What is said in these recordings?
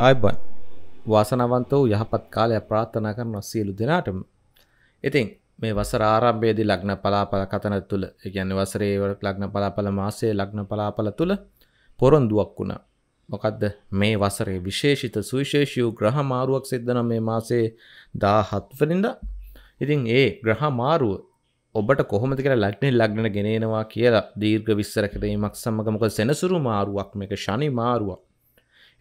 ආයබන් වාසනවන්ත වූ යහපත් කාලයක් ප්‍රාර්ථනා කරන සියලු දෙනාටම ඉතින් මේ වසර ආරම්භයේදී ලග්න පලාපල කතන තුළ ඒ කියන්නේ වසරේ ලග්න පලාපල මාසයේ ලග්න පලාපල තුළ පොරොන්දුවක් වුණා මොකද්ද මේ වසරේ විශේෂිත සුවිශේෂී ග්‍රහ මාරුවක් සිද්ධ නම් මේ මාසේ 17 වෙනිදා ඉතින් ඒ ග්‍රහ මාරුව ඔබට කොහොමද කියලා ලග්නේ ලග්නට ගෙනෙනවා කියලා දීර්ඝ විස්තර කිරීමක් සමග මොකද සෙනසුරු මාරුවක් මේක ශනි මාරුවක්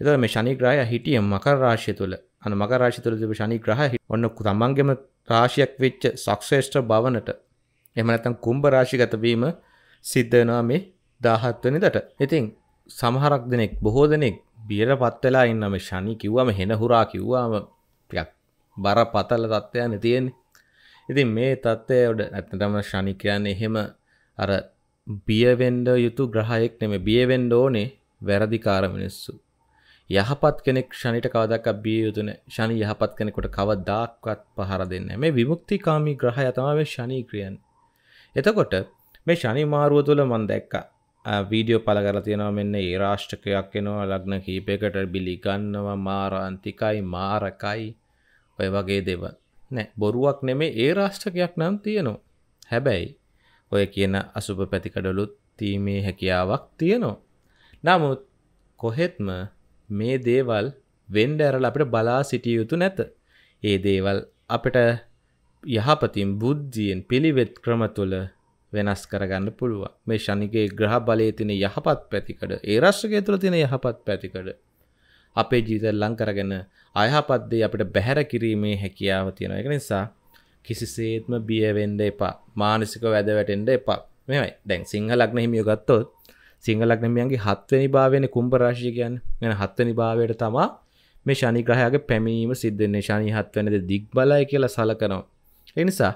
එතකොට මේ ශනි ග්‍රහය හිටිය මකර රාශිය තුල අන්න මකර රාශිය තුල තිබෙන ශනි ග්‍රහය ඔන්න තමන්ගේම රාශියක් වෙච්ච සක්සේෂ්ඨ භවනට එහෙම නැත්නම් කුම්භ රාශිගත වීම සිද්ධ වෙනවා මේ 17 වෙනිදාට. ඉතින් සමහරක් දෙනෙක් බොහෝ දෙනෙක් බියටපත් වෙලා ඉන්න මේ ශනි කිව්වම හෙන හුරා කිව්වම ටිකක් බරපතල තත්ත්වයන් තියෙන්නේ. ඉතින් මේ තත්ත්වය උඩ නැත්නම් ශනි කියන්නේ එහෙම අර බිය වෙන්න යුතු ග්‍රහයෙක් නෙමෙයි බිය වෙන්න ඕනේ වැරදිකාර මිනිස්සු. යහපත් කෙනෙක් ශනිට කවදක් බිය යුතුන ශනි යහපත් කෙනෙකොට කවදදාක්වත් පහර දෙන්න මේ විමුක්තිකාමී ග්‍රහය තමාව ශනී ක්‍රියන් එතකොට මේ ශනි මාරුව තුළ මන් දැක්ක වීඩියෝ පල කර තියෙනවා මෙන්න ඒ රාෂ්ටකයක් එනවා ලග්න කීපයකට බිලි ගන්නවා මාරාන්තිකයි මාරකයි ඔය වගේ දෙව නෑ බොරුවක් නෙමේ ඒ රාෂ්ටකයක් නම් තියෙනවා හැබැයි ඔය කියන අසුභ පැතිකඩලුත් තීමේ හැකියාවක් තියෙනවා නමුත් කොහෙත්ම මේ දේවල් වෙන්ඩ ඇරල අපට බලා සිටිය යුතු නැත. ඒ දේවල් අපට යහපතින් බුද්ධියෙන් පිළිවෙත් ක්‍රම තුළ වෙනස් කරගන්න පුළුව මේ ශනිගේ ග්‍රහ බලය තින යහපත් පැතිකට ඒ රශ්්‍රකය තුළ තින යහපත් පැතිකට අපේ ජීත ලංකරගෙන අයහපත්දේ අපට බැහැර කිරීමේ හැකියාව තියෙන එක නිසා කිසිසේත්ම බියවෙන්ඩ එපා මානසික වැද වැටෙන්ඩ එපා මෙයි දැන් සිංහලක්න හිමියගත්තොත් සිංහලක් නමියන්ගේ හත්වනි භාවන කුම්පරාශය කියන්න මෙ හත්වනි භාවයට තමා මේ ශනිග්‍රහයගේ පැමීම සිද්ධන්නේ ශනී හත්වනද දික් බලය කියලා සලකනවා. එනිසා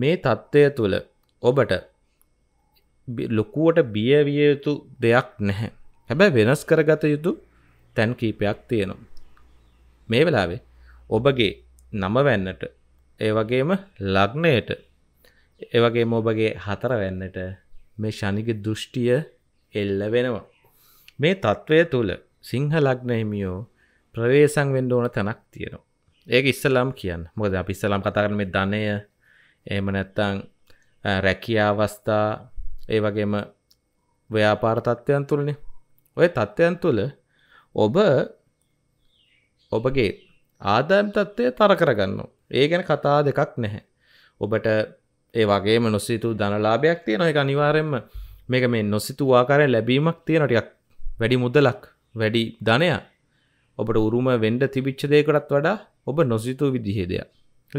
මේ තත්ත්වය තුළ ඔබට ලොකුවට බියවිය යුතු දෙයක් නැහැ. හැබැ වෙනස් කරගත යුතු තැන් කීපයක් තියෙනවා. මේ වෙලාවේ ඔබගේ නම වැන්නට ඒ වගේම ලග්නයට ඒවගේ ඔබගේ හතර වෙන්නට මේ ශනික දෘෂ්ටිය එල්ල වෙනවා. මේ තත්ත්වය තුළ සිංහලක්නහිමියෝ ප්‍රවේසං වෙන්ඩ ඕන තැනක් තියෙනවා. ඒක ඉස්සලම් කියන්න මොද අපි ඉස්සලම් කතාරන මේ ධනය එම නැත්තං රැකිය අවස්ථා ඒ වගේම ව්‍යාපාර තත්ත්වයන් තුළනේ ඔය තත්ත්වයන් තුළ ඔබ ඔබගේ ආදායම් තත්ත්වය තර කරගන්න ඒ ගැන කතා දෙකක් නැහැ ඔබට ඒ වගේම නොසිතු ධනලාභයක් තියෙන එක අනිවාරෙන්ම මේක මේ නොසිතු ආකාරය ලැබීමක් තියෙනටයක් වැඩි මුදලක් වැඩි ධනය ඔබට උරුම වෙන්ඩ තිබිච්ච දේකටත් වඩා ඔබ නොසිතු විදිහේදයක්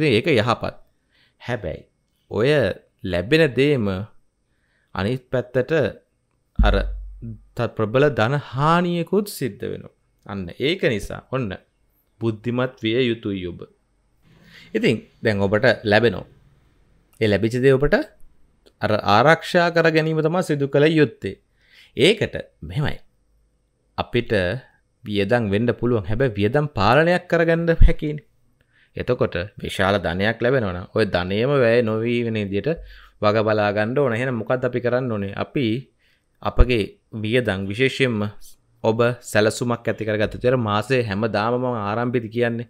ති ඒක යහපත් හැබැයි ඔය ලැබෙන දේම අනිත් පැත්තට අර ප්‍රබල ධන හානියකුත් සිද්ධ වෙන. අන්න ඒක නිසා ඔන්න බුද්ධිමත් විය යුතුයි ඔබ. ඉතින් දැන් ඔබට ලැබෙනෝ. එ ලැබිචදේ ඔබට අර ආරක්ෂා කර ගැනීම තමා සිදු කළ යුත්තේ. ඒකට මෙමයි. අපිට වියදං වෙන්ඩ පුළුවන් හැබ වියදම් පාලනයක් කරගන්න හැකින්. එතකොට විශාල ධනයක් ලැබෙනවන ඔය ධනයම වැය නොවීවෙනේ දිට වග බලාගණ්ඩ ඕන එහෙන මොකක්ද අපි කරන්න ඕනේ අපි අපගේ වියදං විශේෂයෙන්ම ඔබ සැලසුමක් ඇතිකරගත තෙර මාසේ හැම දාමම ආරම්පිති කියන්නේ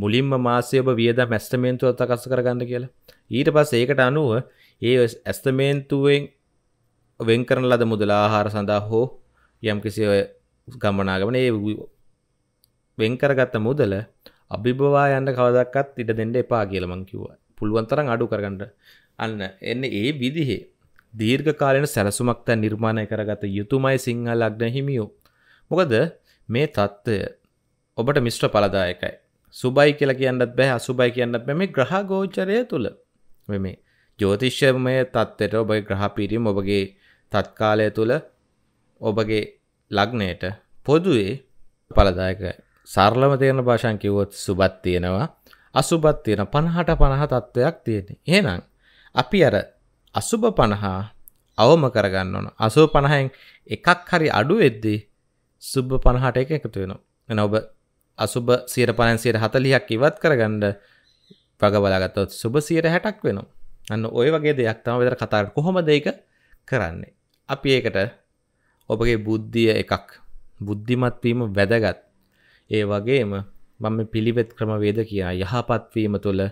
මුලින්ම මාසය ඔබ වියද මැස්තමේන්තුව අතකස කරගන්න කියලා ඊට පස් ඒකට අනුව ඒ ඇස්තමේන්තුවෙන් වෙන් කරන ලද මුදල ආහාර සඳහා හෝ යම් කිසි ඔය ගමනාගමන ඒ වෙන් කරගත්ත මුදල අභිභවා යන්න කවදක්කත් ඉට දෙන්න එපා කියලමං කිව්වා පුළුවන් තරම් අඩු කරගන්නට අන්න එන්න ඒ විදිහේ දීර්ඝ කාලෙන සැලසුමක්ත නිර්මාණය කරගත යුතුමයි සිංහල ලග්න හිමියෝ මොකද මේ තත්ත්වය ඔබට මිශ්‍ර පලදායකයි සුබයි කියලා කියන්නත් බෑ අසුබයි කියන්නත් බැ මේ ග්‍රහ ගෝචරය තුළ මෙමේ ජෝතිෂ්‍යමය தත්ත්වයට ඔබගේ ග්‍රහ පිරිම ඔබගේ තත්කාලය තුල ඔබගේ ලග්නයට පොදුවේ ඵලදායකයි. සරලම තේරෙන භාෂාවෙන් කිව්වොත් සුබත් තියෙනවා. අසුබත් තියෙන 50ට 50 තත්වයක් තියෙන්නේ. එහෙනම් අපි අර අසුබ 50 අවම කරගන්න ඕන. අසුබ 50න් එකක් හරි අඩු වෙද්දී සුබ 50ට එක එකතු වෙනවා. එහෙනම් ඔබ අසුබ 150 140ක් ඉවත් කරගන්න වග බලාගත්තොත් සුබ 160ක් වෙනවා. අන්න ඔය වගේ දෙයක් තම වෙතර කතාර කොහොම දෙක කරන්නේ අපි ඒකට ඔබගේ බුද්ධිය එකක් බුද්ධිමත්වීම වැදගත් ඒ වගේම මම පිළිවෙත් ක්‍රමවේද කියා යහපත්වීම තුළ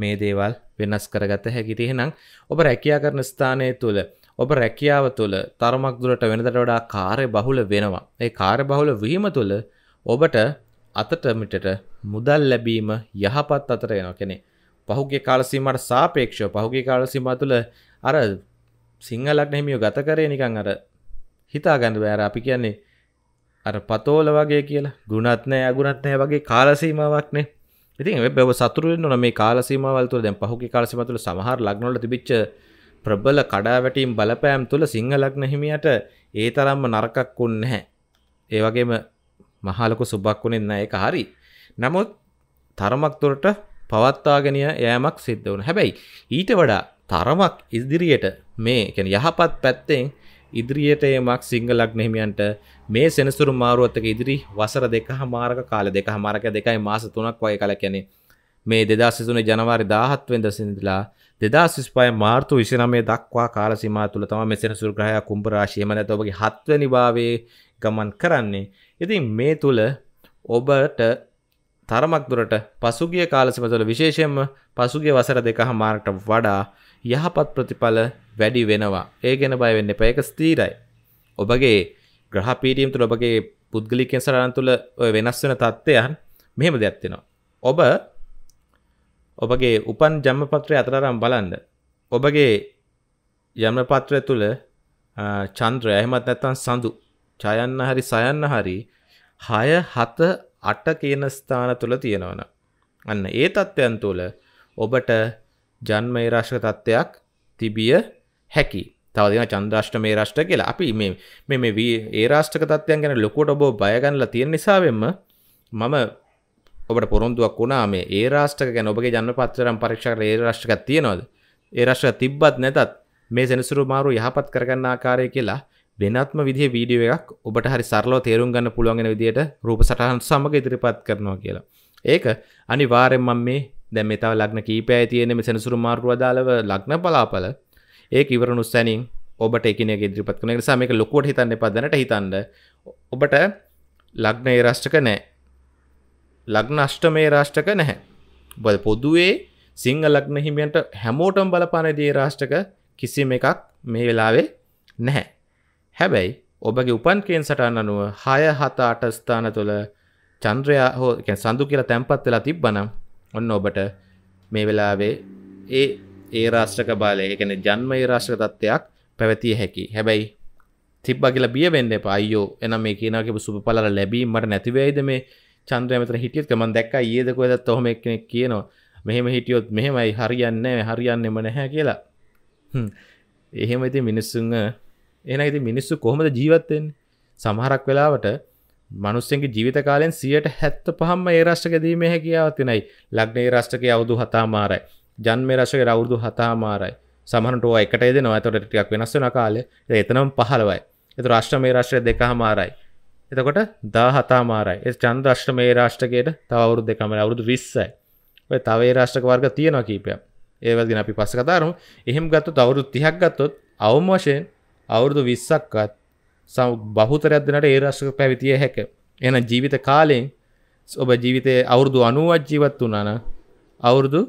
මේ දේවල් වෙනස් කරගත හැකිට එහෙනම් ඔබ රැකයා කරන ස්ථානය තුළ ඔබ රැකියාව තුළ තරමක් දුරට වෙනදට වඩා කාරය බහුල වෙනවා ඒ කාර බහුල වීම තුළ ඔබට අතටමිටට මුදල් ලැබීම යහපත් අතර එෙන කෙනෙ පහුගේ කාලසීමට සාපේක්ෂව පහුගේ කාලසීමා තුළ අර සිංහලක් හිමියෝ ගත කරේ නිකන් අර හිතා ගන්න බෑ අර අපි කියන්නේ අර පතෝල වගේ කියලා ගුණත් නැහැ අගුණත් නැහැ වගේ කාලසීමාවක් නේ. ඉතින් ඔය බව සතුරු වෙන්න ඕන මේ කාලසීමාවල් තුළ දැන් පහුගේ කාලසීමා තුළ සමහර ලග්න වල තිබිච්ච ප්‍රබල කඩාවැටීම් බලපෑම් තුළ සිංහලක්න හිමියට ඒ තරම්ම නරකක් වුන් නැහැ. ඒ වගේම මහලොකු සුබක් වුණෙත් නැහැ ඒක හරි. නමුත් තරමක් දුරට පවත්වාගෙනය යෑමක් සිද්ධ වන හැබැයි ඊට වඩා තරමක් ඉදිරියට මේ කැන යහපත් පැත්තෙන් ඉදිරියට මක් සිංහලක් නෙහිමියන්ට මේ සෙනසුරු මාරුවත්තක ඉදිරි වසර දෙක හමාරක කාල දෙක හමාරක දෙකයි මාස තුනක් වය කල කැනෙ මේ දෙදස්සිසුනේ ජනවාරි දාහත්වෙන්ද සිදිලා දෙදස්ස්පය මාර්තු විශනමේ දක්වා කාලසිමා තුළ තම මෙසෙන සුරග්‍රහය කුම්ඹරාශයමන ඔබගේ හත්වනි භාවේ ගමන් කරන්නේ. ඉතින් මේ තුළ ඔබට තරමක් දුරට පසුගිය කාලසිම තුළ විශේෂයෙන්ම පසුගිය වසර දෙක හමාරට වඩා යහපත් ප්‍රතිඵල වැඩි වෙනවා. ඒ ගැන බය වෙන්න එපා. ඒක ස්ථිරයි. ඔබගේ ග්‍රහ පීඩියම් තුළ ඔබගේ පුද්ගලිකයන් සරණ තුළ ඔය වෙනස් වෙන තත්ත්වයන් මෙහෙම දෙයක් තියෙනවා. ඔබ ඔබගේ උපන් ජන්ම පත්‍රය අතරරම් බලන්න. ඔබගේ ජන්ම පත්‍රය තුළ චන්ද්‍රය එහෙමත් නැත්නම් සඳු, ඡයන්න හරි සයන්න හරි 6 7 අට කියන ස්ථාන තුළ තියෙනවන. අන්න ඒ තත්ත්වයන් තුළ ඔබට ජන්මේ රශ්ක තත්ත්වයක් තිබිය හැකි තවදින චන්ද්‍රාෂ්ටමේ රෂ්ට කියලා අපි මේ මේ වී ඒ රාෂ්ටක තත්වයන් ගැන ලොකොට ඔබෝ බයගන්නල තියෙන නිසාවෙන්ම මම ඔබට පොරොන්දුවක් වුණා මේ ඒ රාෂ්ටක ගැන ඔබගේ ජන්ම පත්තරම් පරීක්ෂක ඒ රාෂ්ටකක් තියෙනවද ඒ රාෂ්ටක තිබ්බත් නැතත් මේ සෙනසුරු මාරු යහපත් කරගන්න ආකාරය කියලා වෙනත්ම විදි වීඩියෝ එකක් ඔබට හරි සරලෝ තේරුම් ගන්න පුළුවන්ගෙන විදියට රූප සටහන් සමඟ ඉදිරිපත් කරනවා කියලා ඒක අනිවාරෙන් මම මේ දැ මෙතාව ලක්න කීපෑ තියෙනෙ සෙනසුරු මාර්රුව දාලව ලක්න පලාපල ඒ ඉවරනු සැනින් ඔබට එකන ඉදිරිපත් කන සමක ලොකුවට හිතන්න පදනට හිතන්න ඔබට ලග්න රාෂ්ටක නෑ ලග්න අෂ්ටමේ රාෂ්ටක නැහැ බල පොදුවේ සිංහ ලග්න හිමියන්ට හැමෝටම් බලපාන දේ රාෂ්ටක කිසිම එකක් මේ වෙලාවේ නැහැ හැබැයි ඔබගේ උපන් ක්‍රියෙන් සටන් අනුව හය හත අට ස්ථාන තුළ චන්ද්‍රයා හෝ සඳු කියලා තැන්පත් වෙලා තිබ්බනම් ඔන්න ඔබට මේ වෙලාවේ ඒ ඒ රාශ්්‍රක බාලය එකන ජන්ම ඒ රාශ්්‍ර තත්ත්වයක් පැවැතිය හැකි හැබැයි තිබ්බ කියලා බියවෙන්න පයිෝ එන මේ කියනක සුප පල ලැබීමට නැතිවයිද මේ චන්ද්‍රයමතර හිටියත් මන් දැක් ඒදකොදත් හොම එකනෙක් කියනවා මෙහෙම හිටියොත් මෙහෙමයි හරියන්න හරියන්නෙම නැහැ කියලා එහෙම ඉති මිනිස්සුන් එන ඉති මිනිස්සු කොහොමද ජීවත්තෙන් සමහරක් වෙලාවට මනුස්සෙන්ගේ ජීවිත කාලෙන් සියට හැත්ත පහම ඒ රශ්ට ගැදීම හැකියාවතිනයි ලක්නේ රශ්ටක අවුදු හතාමාරයි ජන්මේ රශක රවුරුදු හතාමාරයි සමහට එකට දෙන ඇතොටටක් වෙනස්සන කාල එතනම් පහලවයි එත රශ්ටමේ රශ්ට්‍ර දෙකහමාරයි එතකොට දා හතාමාරයි එ චන්ද රශ්ටමේ රාෂ්ටකයට තවරුදු දෙකම අවුරුදු විස්සයි ඔය තවේ රාෂ්ටක වර්ග තියෙනවා කීපයක් ඒවල්ගෙන අපි පස්ස කතාරම එහෙම ගත්තු තවරුත් තිහක් ගත්තොත් අවම වශයෙන් අවුරුදු විස්සක්කත් බහුතරයක් දෙනට ඒ රශ්ක පැවිතිය හැක එන ජීවිත කාලයෙන් ඔබ ජීවිතය අවුරුදු අනුවත් ජීවත් වනාන අවුරුදු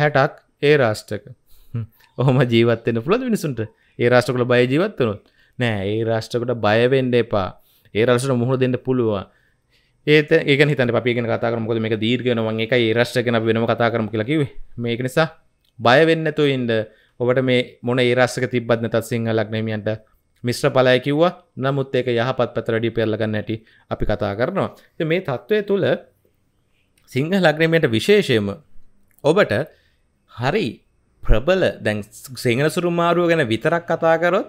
හැටක් ඒ රාෂ්ටක ඔහම ජීවත්තෙන පුළද මිනිසුන්ට ඒ රාෂ්ටකල බය ජීවත් වනුත් නෑ ඒ රාෂ්ටකට බයවෙන්ඩ එපා ඒ රසට මුහුණ දෙන්න පුළුවන් ඒත ඒක හිතන පිගෙන කතා කරමකොද මේ දීර්ගෙනවන් එක ඒ රශ්ටකෙන වෙනම කතා කරම කියලකිවේ මේක නිසා බයවෙන්නතු ඉන්ඩ ඔබට මේ මොන ඒරස්සක තිබත් නැතත් සිංහලක් නෙමියන්ට මිශ්‍ර පලය කිව්වා නමුත් ඒක යහපත් පැතරඩි පෙල්ලගන්න ඇටි අපි කතා කරනවා මේ තත්ත්වය තුළ සිංහ ලග්‍රමයට විශේෂයම ඔබට හරි ප්‍රබල දැන් සිංහල සුරුමාරුව ගැන විතරක් කතාකරොත්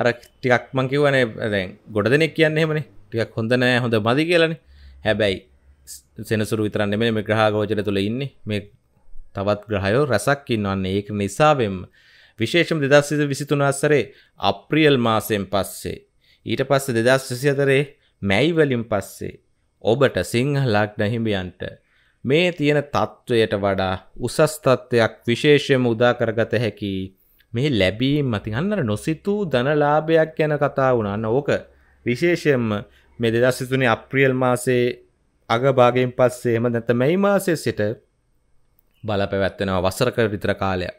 අර ටිකක් මං කිව්වනේ දැන් ගොඩ දෙනෙක් කියන්නේ එහෙමනේ ටිකක් හොඳ නෑ හොඳ මදි කියලානේ හැබැයි සෙනසුරු විතරක් නෙමෙයි මේ ග්‍රහ ගෝචර තුල ඉන්නේ මේ තවත් ග්‍රහයෝ රැසක් ඉන්නවන්නේ ඒක නිසාවෙන්ම විශේෂම දෙදස් විසිතුන අස්සරේ අප්‍රියල් මාසයෙන් පස්සේ ඊට පස්ස දෙදස් විසිහතරේ මැයිවලින් පස්සේ ඔබට සිංහලක් නැහිමියන්ට මේ තියෙන තත්ත්වයට වඩා උසස් තත්ත්වයක් විශේෂයම උදාකරගත හැකි මේ ලැබීම් මතින් අන්නර නොසිතූ ධනලාභයක් ගැන කතා වුණන්න ඕක විශේෂයෙන්ම මේ දෙදස් සිතුනේ අප්‍රියල් මාසේ අගභාගයෙන් පස්සේ එම නැත මැයි මාසය සිට බලපැවැත්වෙනවා වසරක විතර කාලයක්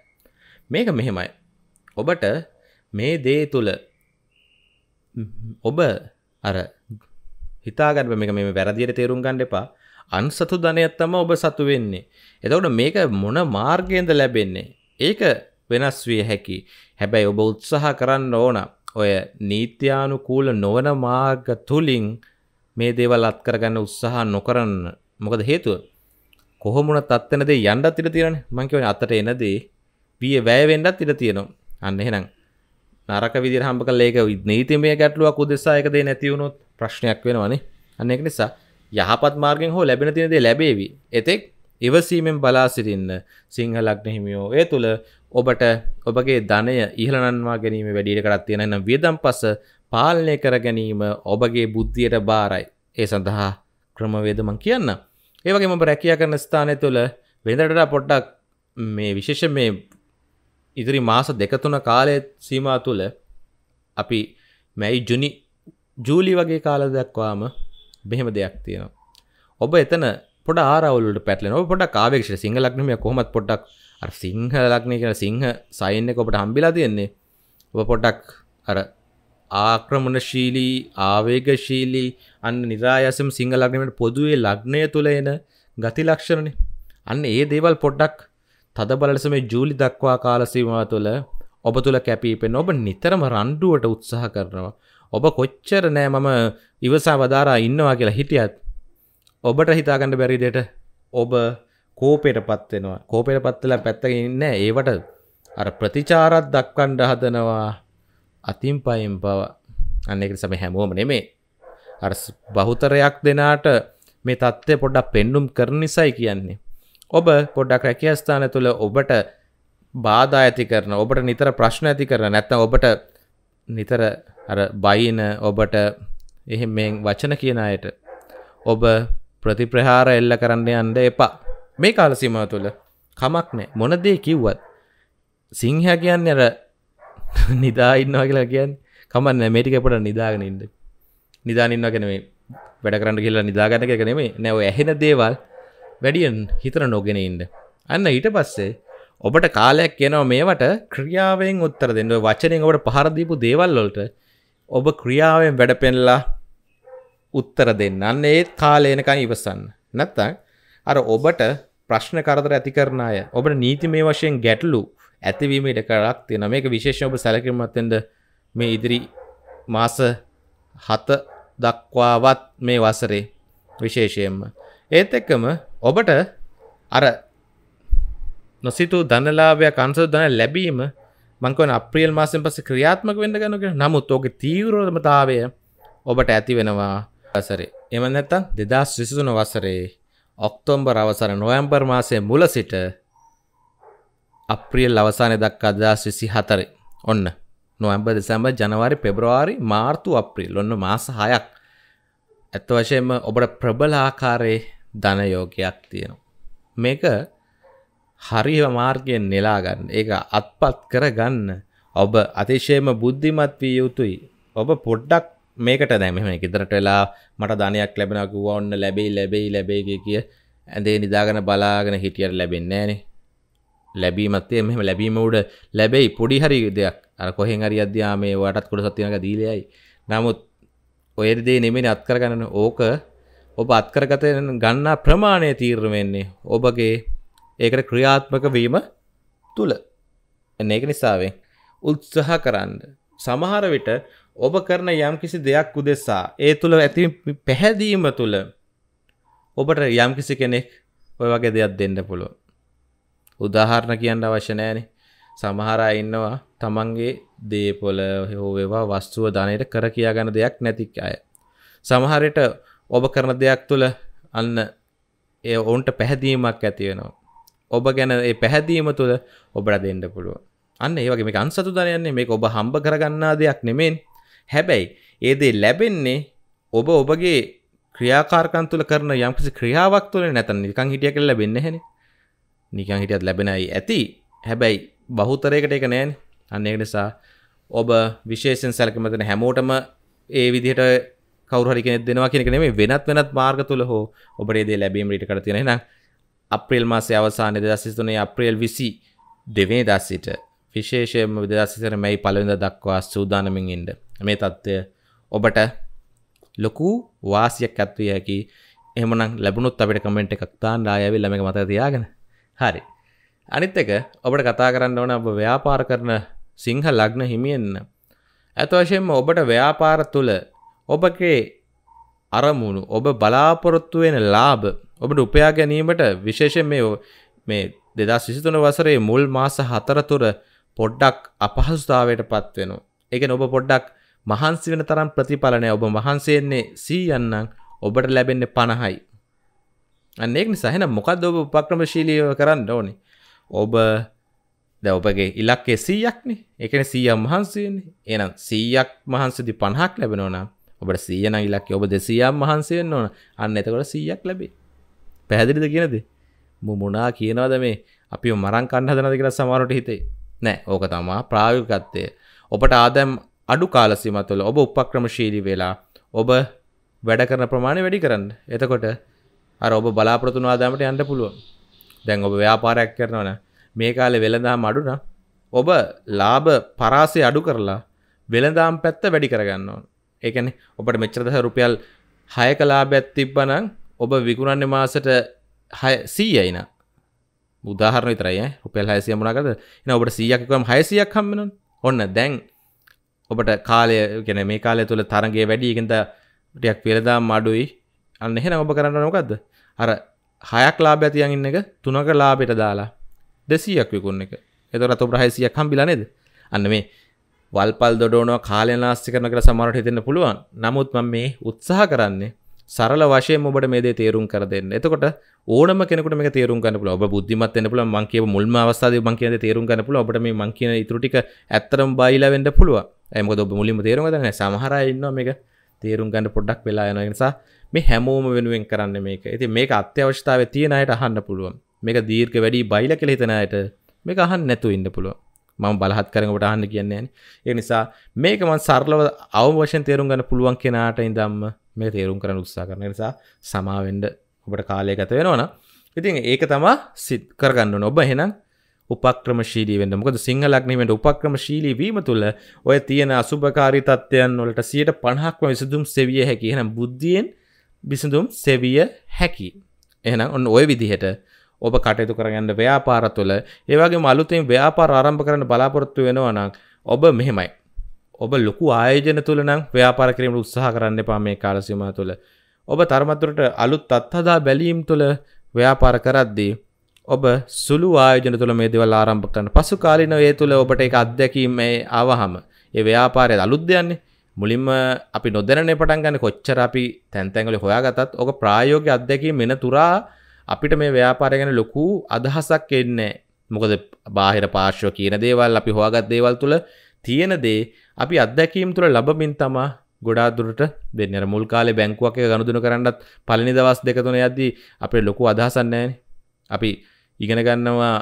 මේක මෙහෙමයි ඔබට මේ දේ තුළ ඔබ අර හිතාගන්න මේක මේ වැරදියට තේරුම් ගන්න එපා අන්සතු ධනයක් තම ඔබ සතු වෙන්නේ එතකොට මේක මොන මාර්ගයෙන්ද ලැබෙන්නේ ඒක වෙනස් විය හැකි හැබැයි ඔබ උත්සාහ කරන්න ඕන ඔය නීත්‍යානුකූල නොවන මාර්ග තුලින් මේ දේවල් අත්කරගන්න උත්සාහ නොකරන්න මොකද හේතුව කොහොමුණ තත්වනද යන්ඩත් ඉට තියෙන මංකවන අතට එනදේ විය වැෑවෙන්ඩත් ඉට තියෙනවා අන්න එහෙනම් නරක විදි හම්ප කලේක නීතිමය ගැටලුවක් උදෙසායකදේ නැතිවුණොත් ප්‍රශ්නයක් වෙනවානේ අන්න එක නිසා යහපත් මාර්ගෙන් හෝ ලැබෙන තිනදේ ලැබේවි එතෙක් ඉවසීමෙන් බලා සිටින්න සිංහලක්න හිමියෝ ඒ තුළ ඔබට ඔබගේ ධනය ඉහලනන්වා ගැනීම වැඩිට කරත් තියෙන නම් වියදම් පස පාලනය කර ගැනීම ඔබගේ බුද්ධියට බාරයි ඒ සඳහා ක්‍රමවේදමන් කියන්න ඒවගේ ම රැකිය කරන ස්ථානය තුළ වෙදට පොට්ටක් මේ විශේෂ මේ ඉදිරි මාස දෙකතුන කාලය සීමා තුළ අපි මැයි ජුනි ජූලි වගේ කාල දක්වාම බෙහෙම දෙයක් තියෙනවා. ඔබ එතන පොඩ ආරවුලට පැටලෙන ඔබ පොඩ කාවේක්ෂ සිංහලක්නම කොහොමත් පොඩ්ඩක් අර සිංහලක්නය කියන සිංහ සයින්න ඔබට හම්බිලා තියෙන්නේ ඔබ පොඩ්ඩක් අර ආක්‍රමණශීලී ආවේගශීලී අන්න નિરાයසම සිංහල ලග්නෙට පොදුවේ ලග්නය තුල එන ගති ලක්ෂණනේ. අන්න ඒ දේවල් පොඩ්ඩක් තද බලලස මේ ජූලි දක්වා කාල සීමාව තුළ ඔබ තුළ කැපිපෙන ඔබ නිතරම රණ්ඩුවට උත්සාහ කරනවා. ඔබ කොච්චර නෑ මම ඉවසා වදාරා ඉන්නවා කියලා හිටියත් ඔබට හිතාගන්න බැරි දෙයට ඔබ කෝපයටපත් වෙනවා. කෝපයටපත් වෙලා පැත්තකින් ඉන්නේ ඒවට අර ප්‍රතිචාරත් දක්වන්න හදනවා. අතින් පයිම් බව අන්නෙකට සම හැමෝම නෙමේ අ බහුතරයක් දෙනාට මේ තත්ත්වය පොඩ්ඩක් පෙන්නුම් කරන නිසයි කියන්නේ ඔබ පොඩ්ඩක් රැකියස්ථාන තුළ ඔබට බාධා ඇති කරන ඔබට නිතර ප්‍රශ්න ඇති කරන නැත්තම් ඔබට නිතර අර බයින ඔබට එහෙම මේ වචන කියන අයට ඔබ ප්‍රතිප්‍රහාර එල්ල කරන්න යන්න එපා මේ කාල සීමාව තුළ කමක් නැහැ මොන දේ කිව්වත් සිංහයා කියන්නේ අර නිදා ඉන්නවා කියලා කියන් කමන්න මේටික පොට නිදාගෙනඉට නිදානින්වා කෙනේ වැඩ කරන්න කියලා නිදාගතක කනෙේ නැව ඇහෙන දේවල් වැඩියන් හිතර නොගෙන ඉන්ට අන්න ඊට පස්සේ ඔබට කාලයක් කියනව මේවට ක්‍රියාවෙන් උත්තර දෙන්න වචනයෙන් ඔබට පහරදීපු දේවල්ලොලට ඔබ ක්‍රියාවෙන් වැඩ පෙන්ලා උත්තර දෙන්න අන්න ඒත් කාලයනකං ඉවසන්න නැත්තං අර ඔබට ප්‍රශ්න කරදර ඇති කරන අය ඔබට නීති මේ වශයෙන් ගැටලු ඇතිවීම ඉඩකරක් තියෙන මේක විශේෂ ඔබ සැලකිරිමත්වෙන්ට මේ ඉදිරි මාස හත දක්වාවත් මේ වසරේ විශේෂයෙන්ම ඒත් එක්කම ඔබට අර නොසිතු ධනලාභයක් අන්සු ධන ලැබීම මංකවන අප්‍රියල් මාසෙන් පස්සේ ක්‍රියාත්මක වෙන්න ගන්නක නමුත් ඕකේ තීව්‍රතමතාවය ඔබට ඇති වෙනවා වසරේ එම නැත්තම් 2023 වසරේ ඔක්තෝබර් අවසර නොවැම්බර් මාසයේ මුල සිට අප්‍රියල් අවසානය දක්වා අදස් විසි හතරේ ඔන්න නොවැම්බ දෙසැම්බ ජනවාරි පෙබ්‍රවාරි මාර්තු අප්‍රිල් ඔන්න මාස හයක් ඇත්ත වශයෙන්ම ඔබට ප්‍රබලාකාරයේ ධනයෝගයක් තියෙනවා. මේක හරිව මාර්ගයෙන් නෙලාගන්න ඒක අත්පත් කරගන්න ඔබ අතිශයම බුද්ධිමත් වී යුතුයි ඔබ පොඩ්ඩක් මේකට දැමම ඉදරට වෙලා මට ධනයක් ලැබෙනකුව ඔන්න ලැබෙයි ලැබෙයි ලැබේගේ කිය ඇඳේ නිදාගන බලාගෙන හිටියට ලැබෙන්නේ නෑනේ ලැබීමත්තේ මෙම ලැබීම උඩ ලැබෙයි පොඩි හරි දෙයක් අර කොහෙන් හරි අධ්‍යයා මේ වටත් කොට සතියනක දීලයයි නමුත් ඔයදේ නෙමෙන අත්කරගන්න ඕක ඔබ අත්කරගත ගන්නා ප්‍රමාණය තීරණවෙන්නේ ඔබගේ ඒකට ක්‍රියාත්මක වීම තුළ එන්න ඒක නිසාවෙන් උත්සහ කරන්න සමහර විට ඔබ කරන යම් කිසි දෙයක් උදෙසා ඒ තුළ ඇති පැහැදීම තුළ ඔබට යම් කිසි කෙනෙක් ඔය වගේ දෙයක් දෙන්න පුළුවන් උදාහරණ කියන්න අවශ්‍ය නෑනේ සමහර ඉන්නවා තමන්ගේ දේපොල හෝවේවා වස්තුව ධනයට කර කියා ගන්න දෙයක් නැති අය. සමහරට ඔබ කරන දෙයක් තුළ අන්න ඒ ඔවුන්ට පැහැදීමක් ඇතිවෙනවා. ඔබ ගැන ඒ පැහැදීම තුළ ඔබට දෙන්න පුළුව. අන්න ඒ වගේ මේ අන්සතු ධනයන්නේ මේ ඔබ හම්බ කරගන්නා දෙයක් නෙමෙන් හැබැයි ඒදේ ලැබෙන්නේ ඔබ ඔබගේ ක්‍රියාකාරකන් තුළ කරන යම්කිසි ක්‍රියාවක් තුළ නැතන් නිකං හිටිය කළ ලැබෙන්නේ හැනේ නිකං හිටියත් ලැබෙනයි ඇති හැබැයි බහුතරයකට එක නෑන් අන්න එක නිසා ඔබ විශේෂෙන් සැලකමතන හැමෝටම ඒ විදිහට කවරහරි කෙනෙක් දෙනවා කියන එක නෙමෙයි වෙනත් වෙනත් මාර්ග තුල හෝ ඔබට ඒ දේ ලැබීම ඊට කර තියෙන එහෙනම් අප්‍රේල් මාසයේ අවසානයේ 2023 අප්‍රේල් 22 වෙනිදා සිට විශේෂයෙන්ම 2023 මැයි පළවෙනිදා දක්වා සූදානමින් ඉන්න මේ தත්ත්වය ඔබට ලොකු වාසියක් ඇත්විය හැකි එහමනම් ලැබුණොත් අපිට කමෙන්ට් එකක් තාන්න ආයෙ ලැමක මතක තියාගෙන හරි අනිත් එක ඔබට කතා කරන්න ඕන ඔබ ව්‍යාපාර කරන සිංහ ලග්න හිමියෙන්න ඇතවශයෙන්ම ඔබට ව්‍යාපාර තුළ ඔබගේ අරමුණු ඔබ බලාපොරොත්තු වෙන ලාභ ඔබට උපයා ගැනීමට විශේෂයෙන් මේ මේ දෙදස් විසිතුන වසරේ මුල් මාස හතරතුර පොඩ්ඩක් අපහසුතාවයට පත්වෙනවා. එක ඔබ පොඩ්ඩක් මහන්සි වෙන තරම් ප්‍රතිඵලනය ඔබ මහන්සේන්නේ සී යන්නම් ඔබට ලැබෙන්නේ පණහයි අන්නෙක් සහෙන මොකක්ද ඔබ උපක්‍රමශීලියව කරන්න ඕනි ඔබ ද ඔබගේ ඉලක්කේ සීයක්න එකන සීයම් වහන්සේන්නේ එනම් සීයක් මහන්සදි පණහක් ලැබෙනවන ඔබට සීයන ඉලක්ක ඔබ දෙසියම් වහන්සයෙන් ඕන අන්න එතකොට සීයක් ලැබේ පැහැදිලිද කියනද මුමුණා කියනවද මේ අපි මරං කණ්හදනද කියලා සමාරට හිතේ නෑ ඕක තමා ප්‍රායකත්තය ඔබට ආදැම් අඩු කාලසිමතුල ඔබ උපක්‍රමශීලි වෙලා ඔබ වැඩ කරන ප්‍රමාණය වැඩි කරන්න එතකොට අර ඔබ බලාපොරොත්තු ආදායමට යන්න පුළුවන්. දැන් ඔබ ව්‍යාපාරයක් කරනවනේ මේ කාලේ වෙළඳාම් අඩු නම් ඔබ ලාභ පරාසය අඩු කරලා වෙළඳාම් පැත්ත වැඩි කරගන්න ඕන. ඒ කියන්නේ ඔබට මෙච්චර දහස් රුපියල් 6ක ලාභයක් තිබ්බනම් ඔබ විකුණන්නේ මාසෙට 100යි න ะ. උදාහරණ විතරයි ඈ. රුපියල් 600 මොනා කරද? එහෙනම් ඔබට 100ක් එකම 600ක් හම්බෙනවනේ. ඔන්න දැන් ඔබට කාලය කියන්නේ මේ කාලය තුල තරගය වැඩි ඒකෙන්ද ටිකක් වෙළඳාම් අඩුයි අන්න එහෙන ඔබ කරන්න නොකක්ද අර හයක් ලාබ ඇතියන් ඉන්න එක තුනක ලාබෙට දාලා දෙසීයක් විකුණ එක එතොර අතු ප්‍රහයිසියක් හම්බිලනෙද අන්න මේ වල්පල් දොඩෝනෝ කාලයනාස්ති කරන කර සමරට හිතෙන්න පුළුවන් නමුත් මම මේ උත්සාහ කරන්නේ සරල වශයෙන් ඔබට මේ දේ තේරුම් කර දෙන්න. එතකොට ඕනම කෙනෙකුට මේක තේරුම් ගන්න පුළුවන්. ඔබ බුද්ධිමත් වෙන්න පුළුවන්. මං කියපු මුල්ම අවස්ථාවේ මං කියන දේ තේරුම් ගන්න පුළුවන්. ඔබට මේ මං කියන ඊටු ටික ඇත්තටම බයිලා වෙන්න පුළුවන්. ඒ මොකද ඔබ මුලින්ම තේරුම් ගන්න නැහැ. සමහර අය ඉන්නවා මේක තේරුම් ගන්න පොඩ්ඩක් වෙලා යනවා. ඒ නිසා මේ හැමෝම වෙනුවෙන් කරන්න මේක ඇති මේක අත්‍යවශ්‍යාව තියෙනයට අහන්න පුළුවන් මේක දීර්ක වැඩි බයිල කළ හිතනයට මේක අහන් නැතු ඉන්න පුළුව මම බලහත් කරනකට අහන්න කියන්නේ ඒ නිසා මේක මන් සරලව අවවශයෙන් තේරුම් ගන්න පුළුවන් කෙනාට ඉඳම්ම මේ තේරුම් කරන උත්සා කරන නිසා සමාවෙන්ඩ ඔබට කාලය ගත වෙනවන ඉතින් ඒක තමා සිත් කරගන්න ඔබ හෙනම් උපක්‍රම ශීලී වෙන්න මොකද සිංහලක්නීමට උපක්‍රම ශීලී වීම තුළ ඔය තියෙන අසුභකාරී තත්ත්වයන් වලට සියට පණහක්ම විසදුම් සෙවිය හැකි හෙනම් බුද්ධියෙන් විසඳුම් සෙවිය හැකි. එහනම් ඔන්න ඔය විදිහට ඔබ කටයුතු කරගන්න ව්‍යාපාර තුළ ඒවගේ මලුතින් ව්‍යාපාර ආරම්භ කරන බලාපොරොත්තු වෙනවනම් ඔබ මෙහෙමයි. ඔබ ලොකු ආයෝජන තුළ නම් ව්‍යාපාර කිරීමට උත්සාහ කරන්න එපා මේ කාලසීම තුළ. ඔබ තරමතුරට අලුත් අත්හදා බැලීම් තුළ ව්‍යාපාර කරද්දී ඔබ සුළු ආයෝජන තුළ මේ දේවල් ආරම්භ කරන පසු කාලීන ඒ තුළ ඔබට එක අත්දැකීම් මේ ආවහම ඒ ව්‍යාපාරය අලුත් දෙයන්නේ මුලින්ම අපි නොදැන පටන් ගන්න කොච්චර අපි තැන්තැන්ගල හොයාගතත් ඕක ප්‍රායෝග අත්දැකී මෙන තුරා අපිට මේ ව්‍යාපාරය ගැන ලොකු අදහසක් එන්නේ මොකද බාහිර පාර්ශ්ව කියන දේවල් අපි හොයාගත් දේවල් තුළ තියෙන දේ අපි අත්දැකීම් තුළ ලබමින් තමා ගොඩා දුරට දෙන්නර මුල් කාලේ බැංකුවක් එක ගනුදෙනු කරන්නත් පළවෙනි දවස් දෙක තුන යද්දී අපේ ලොකු අදහසක් නැහැනේ. අපි ඉගෙන ගන්නවා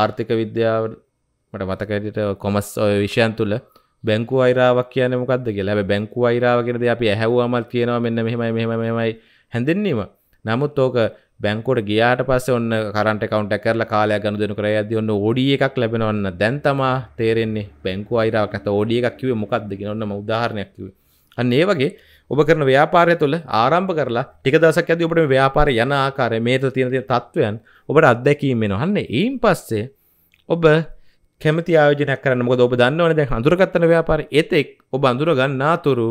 ආර්ථික විද්‍යාව මට මතක විදිහට කොමර්ස් ඔය විෂයන් තුල බැංකු අයිරාවක් කියන මොකක්ද කියලා හැබැයි බැංකු අයිරාව කියන දේ අපි ඇහැව්වමල් කියනවා මෙන්න මෙහෙමයි මෙහෙමයි මෙහෙමයි හැඳින්වීම. නමුත් ඕක බැංකුවට ගියාට පස්සේ ඔන්න කරන්ට් account එක කරලා කාලයක් ගනුදෙනු කරලා යද්දී ඔන්න OD එකක් ලැබෙනවා ඔන්න දැන් තමා තේරෙන්නේ බැංකු අයිරාවක් නැත OD එකක් කිව්වේ මොකක්ද කියන ඔන්න මම උදාහරණයක් කිව්වේ. අන්න ඒ වගේ ඔබ කරන ව්‍යාපාරය තුළ ආරම්භ කරලා ටික දවසක් ඇද්දී ඔබට මේ ව්‍යාපාරය යන ආකාරය මේ තුළ තියෙන තියෙන තත්වයන් ඔබට අත්දැකීම් වෙනවා. අන්න ඒයින් පස්සේ ඔබ කැමති ආයෝජනයක් කරන්න මොකද ඔබ දන්නවන දැන් අඳුරගත්තන ව්‍යාපාර එතෙක් ඔබ අඳුර ගන්නාතුරු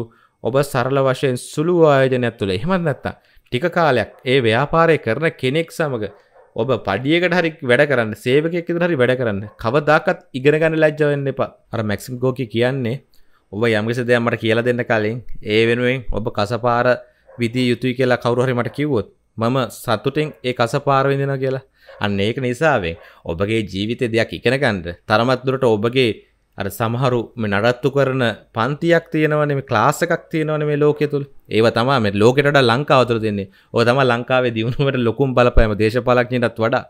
ඔබ සරල වශයෙන් සුළු ආයෝජනයක් තුළ එහෙමත් නැත්තම් ටික කාලයක් ඒ ව්‍යාපාරය කරන කෙනෙක් සමඟ ඔබ පඩියකට හරි වැඩ කරන්න සේවකයක් ඉදිරි හරි වැඩ කරන්න කවදාකත් ඉගෙන ගන්න ලැජ්ජ වෙන්න එපා අර මැක්සිම් ගෝකි කියන්නේ ඔබ යම්කිසි දෙයක් මට කියලා දෙන්න කලින් ඒ වෙනුවෙන් ඔබ කසපාර විදිය යුතුයි කියලා කවුරු හරි මට කිව්වොත් මම සතුටෙන් ඒ කස පාරවිඳෙන කියලා අන්න ඒක නිසාවෙන් ඔබගේ ජීවිතය දෙයක් ඉගෙනගන්න තරමත්දුරට ඔබගේ අර සමහරු මේ නඩත්තු කරන පන්තියක් තියෙනවනේ මේ ක්ලාස් එකක් තියෙනවනේ මේ ලෝකයේ තුල. ඒව තමයි මේ ලෝකෙට වඩා ලංකාව තුල දෙන්නේ. ඔය තමයි ලංකාවේ දිනුවමට ලොකුම බලපෑම දේශපාලඥයන්ටත් වඩා.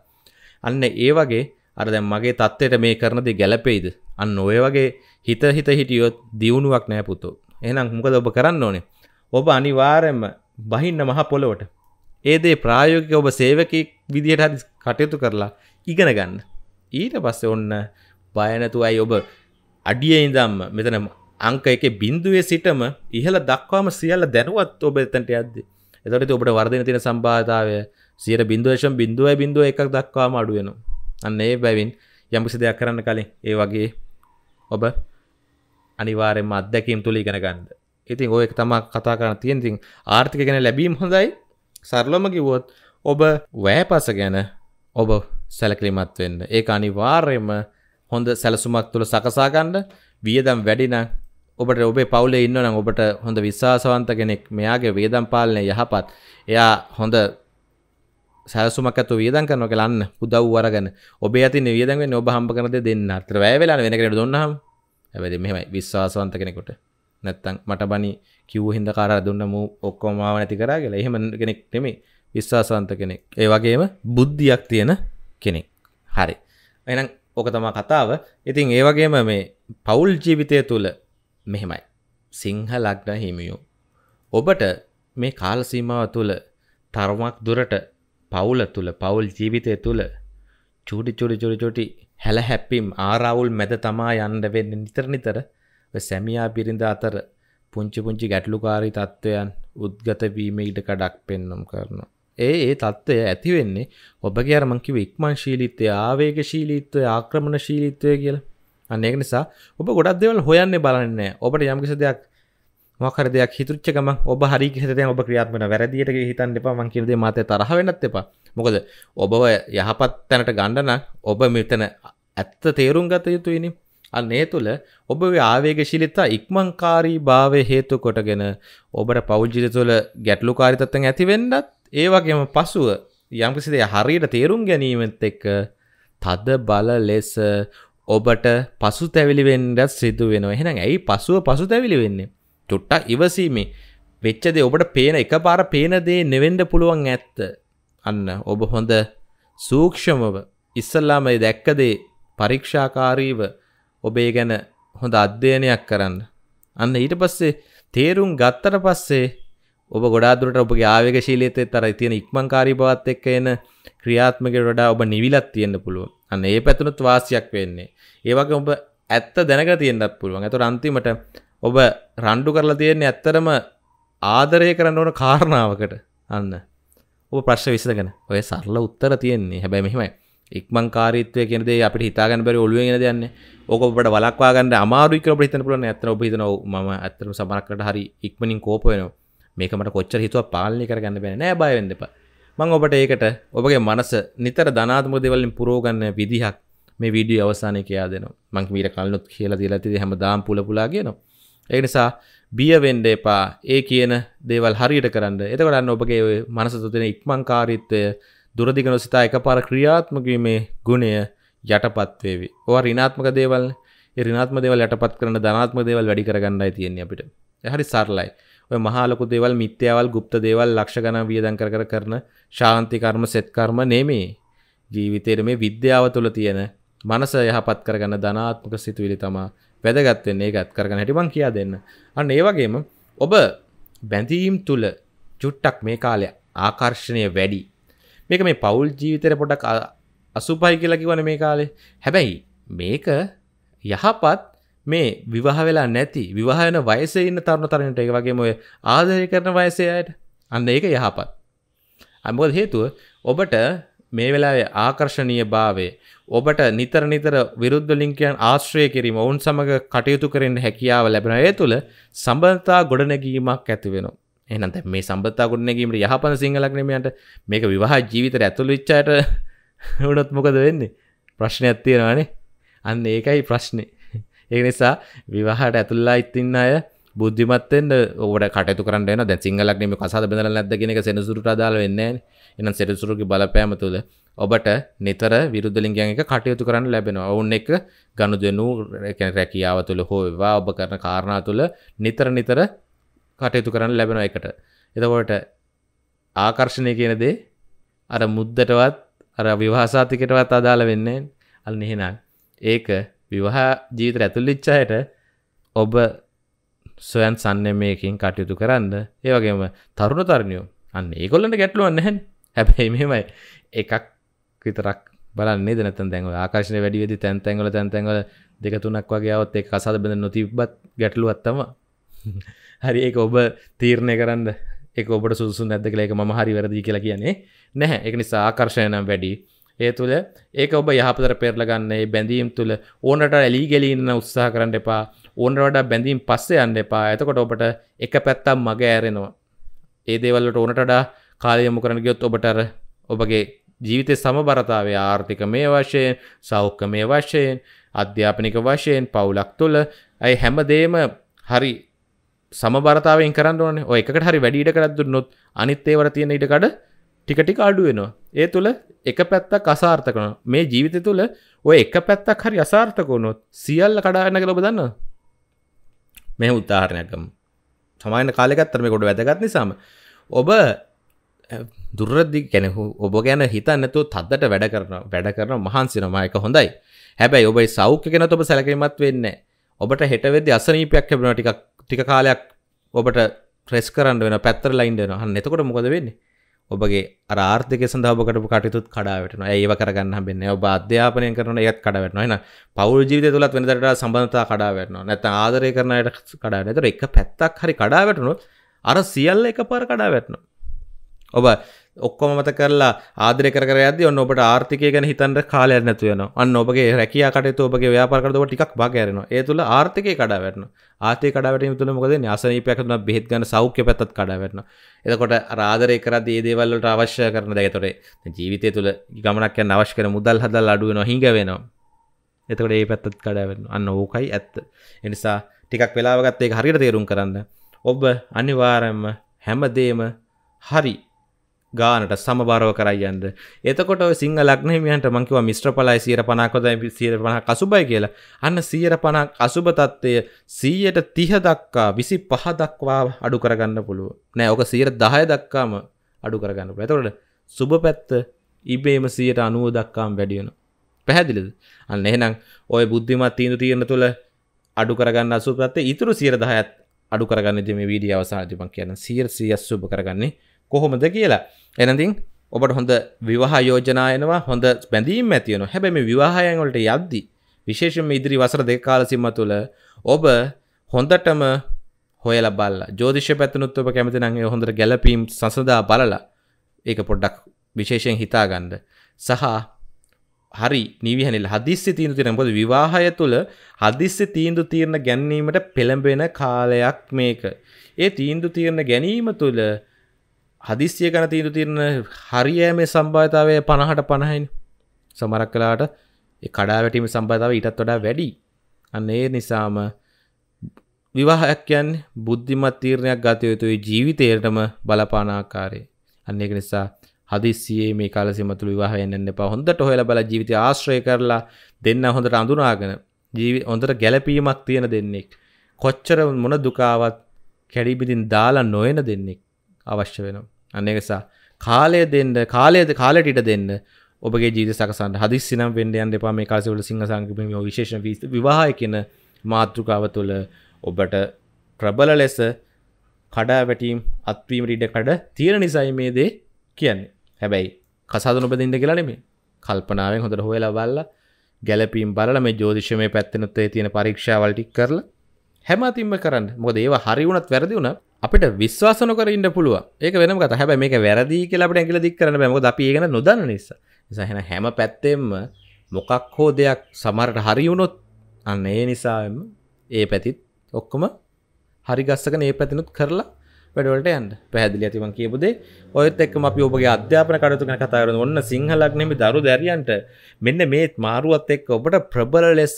අන්න ඒ වගේ අර දැන් මගේ தත්ත්වයට මේ කරන දේ ගැළපෙයිද? අන්න ඔය වගේ හිත හිත හිටියොත් දියුණුවක් නෑ පුතෝ. එහෙනම් මොකද ඔබ කරන්න ඕනේ? ඔබ අනිවාර්යයෙන්ම බහින්න මහ පොළොවට ඒදේ ප්‍රායෝගික ඔබ සේවකෙක් විදිහට හරි කටයුතු කරලා ඉගෙන ගන්න. ඊට පස්සේ ඔන්න බයනැතුව ඇයි ඔබ අඩිය ඉඳම්ම මෙතන අංක එක බින්දුවේ සිටම ඉහළ දක්වාම සියල්ල දැනුවත් ඔබ එතැන්ට යද්දි. එතොට ඔබට වර්ධන තින සම්බාධාවය සියට බින්දුවේශම් බින්දුවයි බින්දුව එකක් දක්වාම අඩුවෙනවා. අන්න ඒ බැවින් යම්කිසි දෙයක් කරන්න කලින් ඒ වගේ ඔබ අනිවාරෙන්ම අත්දැකීම් තුළ ඉගෙන ගන්න. ඉතින් ඔය එක තමා කතා කරන්න තියෙන්තින් ආර්ථික ගැන ලැබීම් හොඳයි සරලොම කිව්වොත් ඔබ වෑපස ගැන ඔබ සැලකලිමත් වෙන්න ඒ අනිවාර්යම හොඳ සැලසුමක් තුළ සකසාගන්න වියදම් වැඩිනම් ඔබට ඔබේ පවුලේ ඉන්න නම් ඔබට හොඳ විශ්වාසවන්ත කෙනෙක් මෙයාගේ වේදම් පාලනය යහපත් එයා හොඳ සැලසුමක් ඇතුව වියදම් කරනවා කියලා අන්න උදව් අරගෙන ඔබේ අතින් වියදම් වෙන්නේ ඔබ හම්බ කරන දේ දෙන්න අතර වැය වෙලා වෙන කෙනෙකුට දුන්නාම හැබැයි මෙහෙමයි විශ්වාසවන්ත කෙනෙකුට නැත්තම් මට බණි කිව් හිද කාර දුන්න මූ ඔක්කොමාව නැති කරා කියලා එහෙම කෙනෙක් නෙමේ විශ්වාසන්ත කෙනෙක් ඒ වගේම බුද්ධියක් තියෙන කෙනෙක් හරි එනම් ඕක තමා කතාව ඉතින් ඒ වගේම මේ පවුල් ජීවිතය තුළ මෙහෙමයි සිංහ ලග්න හිමියෝ ඔබට මේ කාල සීමාව තුළ තර්මක් දුරට පවුල තුළ පවුල් ජීවිතය තුළ චුඩි චුඩි චුඩි චුටි හැල හැප්පිම් ආරවුල් මැද තමා යන්න වෙන්න නිතර නිතර සැමියා බිරිඳ අතර පුංචි පුංචි ගැටලුකාරී තත්ත්වයන් උද්ගතවීමට කඩක් පෙන්නම් කරන. ඒ ඒ තත්ත්වය ඇතිවෙන්නේ ඔබගේ අරමංකිව ඉක්මන් ශීලිත්වය ආවේග ශීලිත්වය ආක්‍රමණ ශීලිත්වය කියලා අන්නේක නිසා ඔබ ගොඩක් දෙවල් හොයන්න බලන්නේ ඔබට යම්කිස දෙයක් මොකර දෙයක් හිතුච්ච ගම ඔබ හරි හිතේ ඔබ ක්‍රියාත්මක වැරදියට හිතන්න එපා මං කියන දේ මාතේ තරහ වෙන්නත් එපා මොකද ඔබව යහපත් තැනට ගන්න නම් ඔබ මෙතන ඇත්ත තේරුම් ගත යුතුයිනේ අන්නේ තුළ ඔබේ ආවේගශීලීතා ඉක්මන්කාරී භාවය හේතු කොටගෙන ඔබට පෞල් ජීවිතය තුළ ගැටලුකාරීත්වයන් ඇති වෙන්නත් ඒ වගේම පසුව යම්කිසි දෙයක් හරියට තේරුම් ගැනීමත් එක්ක තද බල ලෙස ඔබට පසුතැවිලි වෙන්නත් සිදු වෙනවා. එහෙනම් ඇයි පසුව පසුතැවිලි වෙන්නේ? චුට්ටක් ඉවසීමේ වෙච්ච දේ ඔබට පේන එකපාර පේන දේ නෙවෙන්න පුළුවන් ඇත්ත. අන්න ඔබ හොඳ සූක්ෂමව ඉස්සල්ලාම දැක්ක දේ පරීක්ෂාකාරීව ඔබේ ගැන හොඳ අධ්‍යයනයක් කරන්න. අන්න ඊට පස්සේ තේරුම් ගත්තට පස්සේ ඔබ ගොඩාදුරට ඔබගේ ආවේගශීලීත්වය තර තියෙන ඉක්මන්කාරී බවත් එක්ක එන ක්‍රියාත්මකයට වඩා ඔබ නිවිලක් තියෙන්න පුළුවන්. අන්න ඒ පැතුණුත් වාසියක් වෙන්නේ. ඒ වගේ ඔබ ඇත්ත දැනගෙන තියෙන්නත් පුළුවන්. ඒතර අන්තිමට ඔබ රණ්ඩු කරලා තියෙන්නේ ඇත්තරම ආදරය කරන්න ඕන කාරණාවකට. අන්න. ඔබ ප්‍රශ්න විසඳගෙන ඔය සරල උත්තර තියෙන්නේ. හැබැයි මෙහෙමයි. ඉක්මන් කාරීත්වය කියන දේ අපිට හිතාගන්න බැරි ඔළුවෙන් එන දෙන්නේ. ඕක ඔබට වළක්වා ගන්න අමාරුයි කියලා ඔබට හිතන්න පුළුවන්. ඇත්තට ඔබ හිතනවා මම ඇත්තටම සමහරකට හරි ඉක්මනින් කෝප වෙනවා. මේක මට කොච්චර හිතුවා පාලනය කරගන්න බැහැ. නෑ බය වෙන්න එපා. මම ඔබට ඒකට ඔබගේ මනස නිතර ධනාත්මක දේවල් වලින් පුරව ගන්න විදිහක් මේ වීඩියෝ අවසානයේ කියලා දෙනවා. මම මීට කලිනුත් කියලා දීලා තියදී හැමදාම පුල පුලා කියනවා. ඒ නිසා බිය වෙන්න එපා. ඒ කියන දේවල් හරියට කරන්න. එතකොට අන්න ඔබගේ මනස තුළ තියෙන ඉක්මන්කාරීත්වය දුරදිග නොසිතා එක පාර ක්‍රියාත්මකීමේ ගුණය යටපත්වේවි ඕ රිනාත්මක දේවල් රිනාත්ම දේවල් යටපත් කරන ධනාත්ම දේවල් වැඩි කරගන්නයි තියෙන්නේ අපිට හරි සරලයි ඔය මහාලොකු දේවල් මිත්‍යාවල් ගුප්ත දේවල් ලක්ෂ ගණන් වියදම් කර කර කරන ශාන්ති කර්ම සෙත් කර්ම නෙමේ ජීවිතේට මේ විද්‍යාව තුළ තියෙන මනස යහපත් කරගන්න ධනාත්මක සිතුවිලි තමා වැදගත් වෙන්නේ ඒකත් කරගන්න හැටි මං කියා දෙන්න. අන්න ඒ වගේම ඔබ බැඳීම් තුල චුට්ටක් මේ කාලේ ආකර්ෂණය වැඩි මේක මේ පවුල් ජීවිතර පොඩක් අසුපයි කියලකිවන මේ කාලේ හැබැයි මේක යහපත් මේ විවාහ වෙලා නැති විවාහයන වයසේ ඉන්න තරුණ තරණයට ඒ වගේම ඔය ආදරය කරන වයසේ අයට අන්න ඒක යහපත්. අමොකද හේතුව ඔබට මේ වෙලාවේ ආකර්ශණීය භාවය ඔබට නිතර නිතර විරුද්ධ ලිංකයන් ආශ්‍රය කිරීම ඔවුන් සමඟ කටයුතු කරන්න හැකියාව ලැබෙන ඒ තුළ සම්බන්ධතා ගොඩනැගීමක් ඇති වෙනවා. එනන්ත මේ සම්බත්තා ගොඩනැකීමට යහපන සිංහලක්නමයට මේක විවාහ ජීවිතර ඇතුළ විච්චාට වනොත් මොකද වෙන්නේ ප්‍රශ්න ඇත්තියෙනවානේ අන්න ඒකයි ප්‍රශ්නය ඒ නිසා විවාහට ඇතුල්ලා ඉතින්න අය බුද්ධිමත්තෙන් ඔට කටතු කරන්න න දැ සිංහලක්නම කසාද බඳල නැදගෙනක සෙනසුරට දාල වෙන්න එන සෙරසුරුකි බලපෑම තුළ ඔබට නිතර විරුද්ධලින්ගයක කටයුතු කරන්න ලැබෙන ඔවුන් එක ගණුදනු රැකියාව තුළ හෝවා ඔබ කරන කාරණා තුළ නිතර නිතර කටයුතු කරන්න ලැබෙන එකට. එතකොට ආකර්ෂණය කියන දේ අර මුද්දටවත් අර විවාසාතිකටවත් අදාළ වෙන්නේ අන්න එහෙනම් ඒක විවාහ ජීවිතය ඇතුළිච්චායට ඔබ සොයන් සන්නමයකින් කටයුතු කරන්න ඒවගේම තරුණ තරණයෝ අන්න ඒගොල්ලට ගැටලුවන්න හැන් හැබැයි මෙමයි එකක් විතරක් බලන්න දැනතන් දැන්ව ආකාශන වැඩිවෙදි තැන්තැන්ගල තැන්තැන්ගල දෙක තුනක් වගේ අවත් ඒ අසාද බඳ නොතිබත් ගැටලුවත්තම හරි ඒ ඔබ තීරණය කරන්න එක ඔබට සුසු නැද කලේක ම හරි වැරදි කියලා කියන්නේ නැහැ එක නිසා ආකර්ශයනම් වැඩි ඒ තුළ ඒක ඔබ යහපතර පෙරලගන්නේ බැඳීම් තුළ ඕනට ඇලි ගෙලීන්න උත්සාහ කරන්න එපා ඕනට වඩා බැඳීම් පස්සේ යන්න එපා ඇතකොට ඔබට එක පැත්තම් මග ඇරෙනවා ඒ දේවල්ලට ඕනටඩා කාලයමු කරන ගයොත් ඔබටර ඔබගේ ජීවිතය සමබරතාවේ ආර්ථික මේ වශයෙන් සෞඛ්‍ය මේ වශයෙන් අධ්‍යාපනික වශයෙන් පවුලක් තුළ ඇයි හැමදේම හරි සමබරතාවෙන් කරන්න ඕන ඔය එකට හරි වැඩිට කරත්දුන්නොත් අනිත්තේවර තියෙන ඉඩකඩ ටිකටි කාඩුවෙනවා ඒ තුළ එක පැත්තක් අසාර්ථකන මේ ජීවිතය තුළ ඔය එක පැත්තක් හරි අසාර්ථකවුණොත් සියල්ල කඩාගන්න කළ බදන්න මෙ උත්තාහරණයකම් සමාන කාලෙකත්තරම කොට වැදගත් නිසාම ඔබ දුරදදි කැනෙහු ඔබ ගැන හිතන්නතු තද්දට වැඩ කරන වැඩ කරන මහන්සිනමයක හොඳයි හැබැයි ඔබයි සෞඛ්‍ය කෙන ඔබ සැලකිරීමත් වෙන්න ඔබට හෙටවෙද අසනීපයක් හැබෙන ටික් ටික කාලයක් ඔබට ප්‍රෙස් කරන්න වෙන පැත්තර ලයින්ඩ හන්න එතකොට මොකද වෙන්නේ ඔබගේ ආර්ථක සඳහකට කටයුතු කඩාවටන ඒව කරගන්න බෙන්න ඔබ අධ්‍යාපනය කරන ඒත් කඩවටන එන පවල් ජීවිත තුළත් වෙනදට සබඳතා කඩාවටන නැත ආදරය කරනයට කඩා නතර එක පැත්තක් හරි කඩාවටනොත් අර සියල්ල එක පාර කඩාවටනවා ඔබ ඔක්කොම මත කරලා ආදරය කරයද ඔන්න ඔබට ආර්ථිකය ගැන හිතන්ට කාලයක් නැතුවයන අන්න ඔබගේ රැකයා කට ඔබගේ ව්‍යාපරකරව ටික් බාගරන ඒ තුළ ආර්ථකය කඩාවරන ආතය කඩට තුළ මොකද අසනීපයක්න බෙත් ගන සෞඛ්‍ය පැත්තත් කඩාවරන එතකොට රාදරය කරද ඒ දේවල්ලට අවශ්‍ය කරන දැතොරේ ජීවිතය තුළ ගමනක් අවශ්කර මුදල් හදල් අඩුව නොහිඟ වෙනවා එතකට ඒ පැත්තත් කඩාවරන අන්න ඕකයි ඇත්ත එනිසා ටිකක් වෙලාවගත්තේ හරිට තේරුම් කරන්න ඔබ අනිවාරයම හැමදේම හරි ගානට සමබාරව කරයියන්ද එතකොට සිංහ ලක්නහිමියන්ට මංකිව මිශ්‍ර පලයි සීර පනාකොද සියර පණ කසුබයි කියලා අන්න සීර පණක් අසුභතත්වය සීයට තිහ දක්කා විසි පහ දක්වා අඩු කරගන්න පුළුව නෑ ඕක සීර දහය දක්කාම අඩු කරගන්න පැතකොට සුභ පැත්ත ඉබේම සීයට අනුව දක්කාම් වැඩියන පැහැදිලිද අන්න එහෙනම් ඔය බුද්ධිමත් තීනු තියෙන තුළ අඩු කරගන්න අසුපත්ත ඉතුරු සීර දහයත් අඩු කරගන්න දෙම වීඩිය අවසාධිපන් කියන සීර සියස් සුභ කරගන්නේ කොහොමද කියලා එනතින් ඔබට හොඳ විවාහ යෝජනායනවා හොඳ බැඳීම් ඇතියන හැබැම විවාහයන්වලට යද්දි විශේෂම ඉදිරි වසර දෙක කාල සිම්ම තුළ ඔබ හොඳටම හොයල බල්ල ජෝතිෂ පැත්නොත් ඔබ කැමති නගේ හොඳට ගැලපීම් සසදා බලලා ඒක පොඩ්ඩක් විශේෂයෙන් හිතාගන්න සහ හරි නිවිහනිල් හදිස්සි තීන්දු තිරන බොද විවාහය තුළ හදිස්සි තීන්දු තීරණ ගැනීමට පෙළඹෙන කාලයක් මේක. ඒ තීන්දු තීරණ ගැනීම තුළ හදිස්සිය කන තීරු තිරණ හරිය මේ සම්භාතාවය පණහට පණහයින් සමරක් කලාට කඩා වැටීම සම්බාධාව ඉටත් වඩා වැඩි අන්නේ නිසාම විවාහයක්යන් බුද්ධිමත් තීරණයක් ගත යුතුයි ජීවිතයටම බලපානාකාරය අන්නේක නිසා හදිස්සියේ මේ කාලසිමතුළ විවාහයන්න එපා හොඳට හොයලා බල ජීවිතය ආශ්‍රය කරලා දෙන්න හොඳට අඳුනාගෙන ජීවි හොඳට ගැලපීමක් තියෙන දෙන්නෙක් කොච්චර මොන දුකාවත් කැඩිබිදින් දාලා නොයන දෙන්නෙක් අවශ්‍ය වෙනවා අන්නේසා කාලය දෙන්න කාලයද කාලටිට දෙන්න ඔබගේ ජීත සකසන් හදිසි නම් වෙන්ඩයන් දෙපා මේ කාසවල සිංහ සංකපම විශේෂ වී විවාහය කියන මාතෘකාව තුළ ඔබට ප්‍රබල ලෙස කඩා වැටීම් අත්වීම රිඩ කඩ තීර නිසයි මේ දේ කියන්නේ හැබැයි කසාද නොපදින්ට කියලනෙමේ කල්පනාවෙන් හොඳට හොයලා බල්ල ගැලපීම් බලල මේ ජෝතිෂමය පැත්තනොත්තේ තියෙන පරීක්ෂාවල්ටි කරලා හැමතිම්ම කරන්න මොද ඒවා හරිවුණත් වැරදිුණත් අපිට විශ්වාසන කරන්න පුළුව ඒක වෙන කත හැබ මේ වැරදි කියලට ඇගල දික් කරන බැම අපි ඒගෙන නොදන්න නිස නිසාහෙන හැම පැත්තෙම මොකක් හෝ දෙයක් සමරට හරිවුණොත් අන්න ඒ නිසාම ඒ පැතිත් ඔක්කොම හරිගස්සක ඒ පැතිනුත් කරලා වැඩවලට යන්න පැහදිලි ඇතිවන් කියපුදේ ඔයත් එක්ම අපි ඔබගේ අධ්‍යාපන කටතුන කතාරන ඔන්න සිංහලක් නෙමි දරු දැරියන්ට මෙන්න මේත් මාරුවත් එක් ඔබට ප්‍රබල ලෙස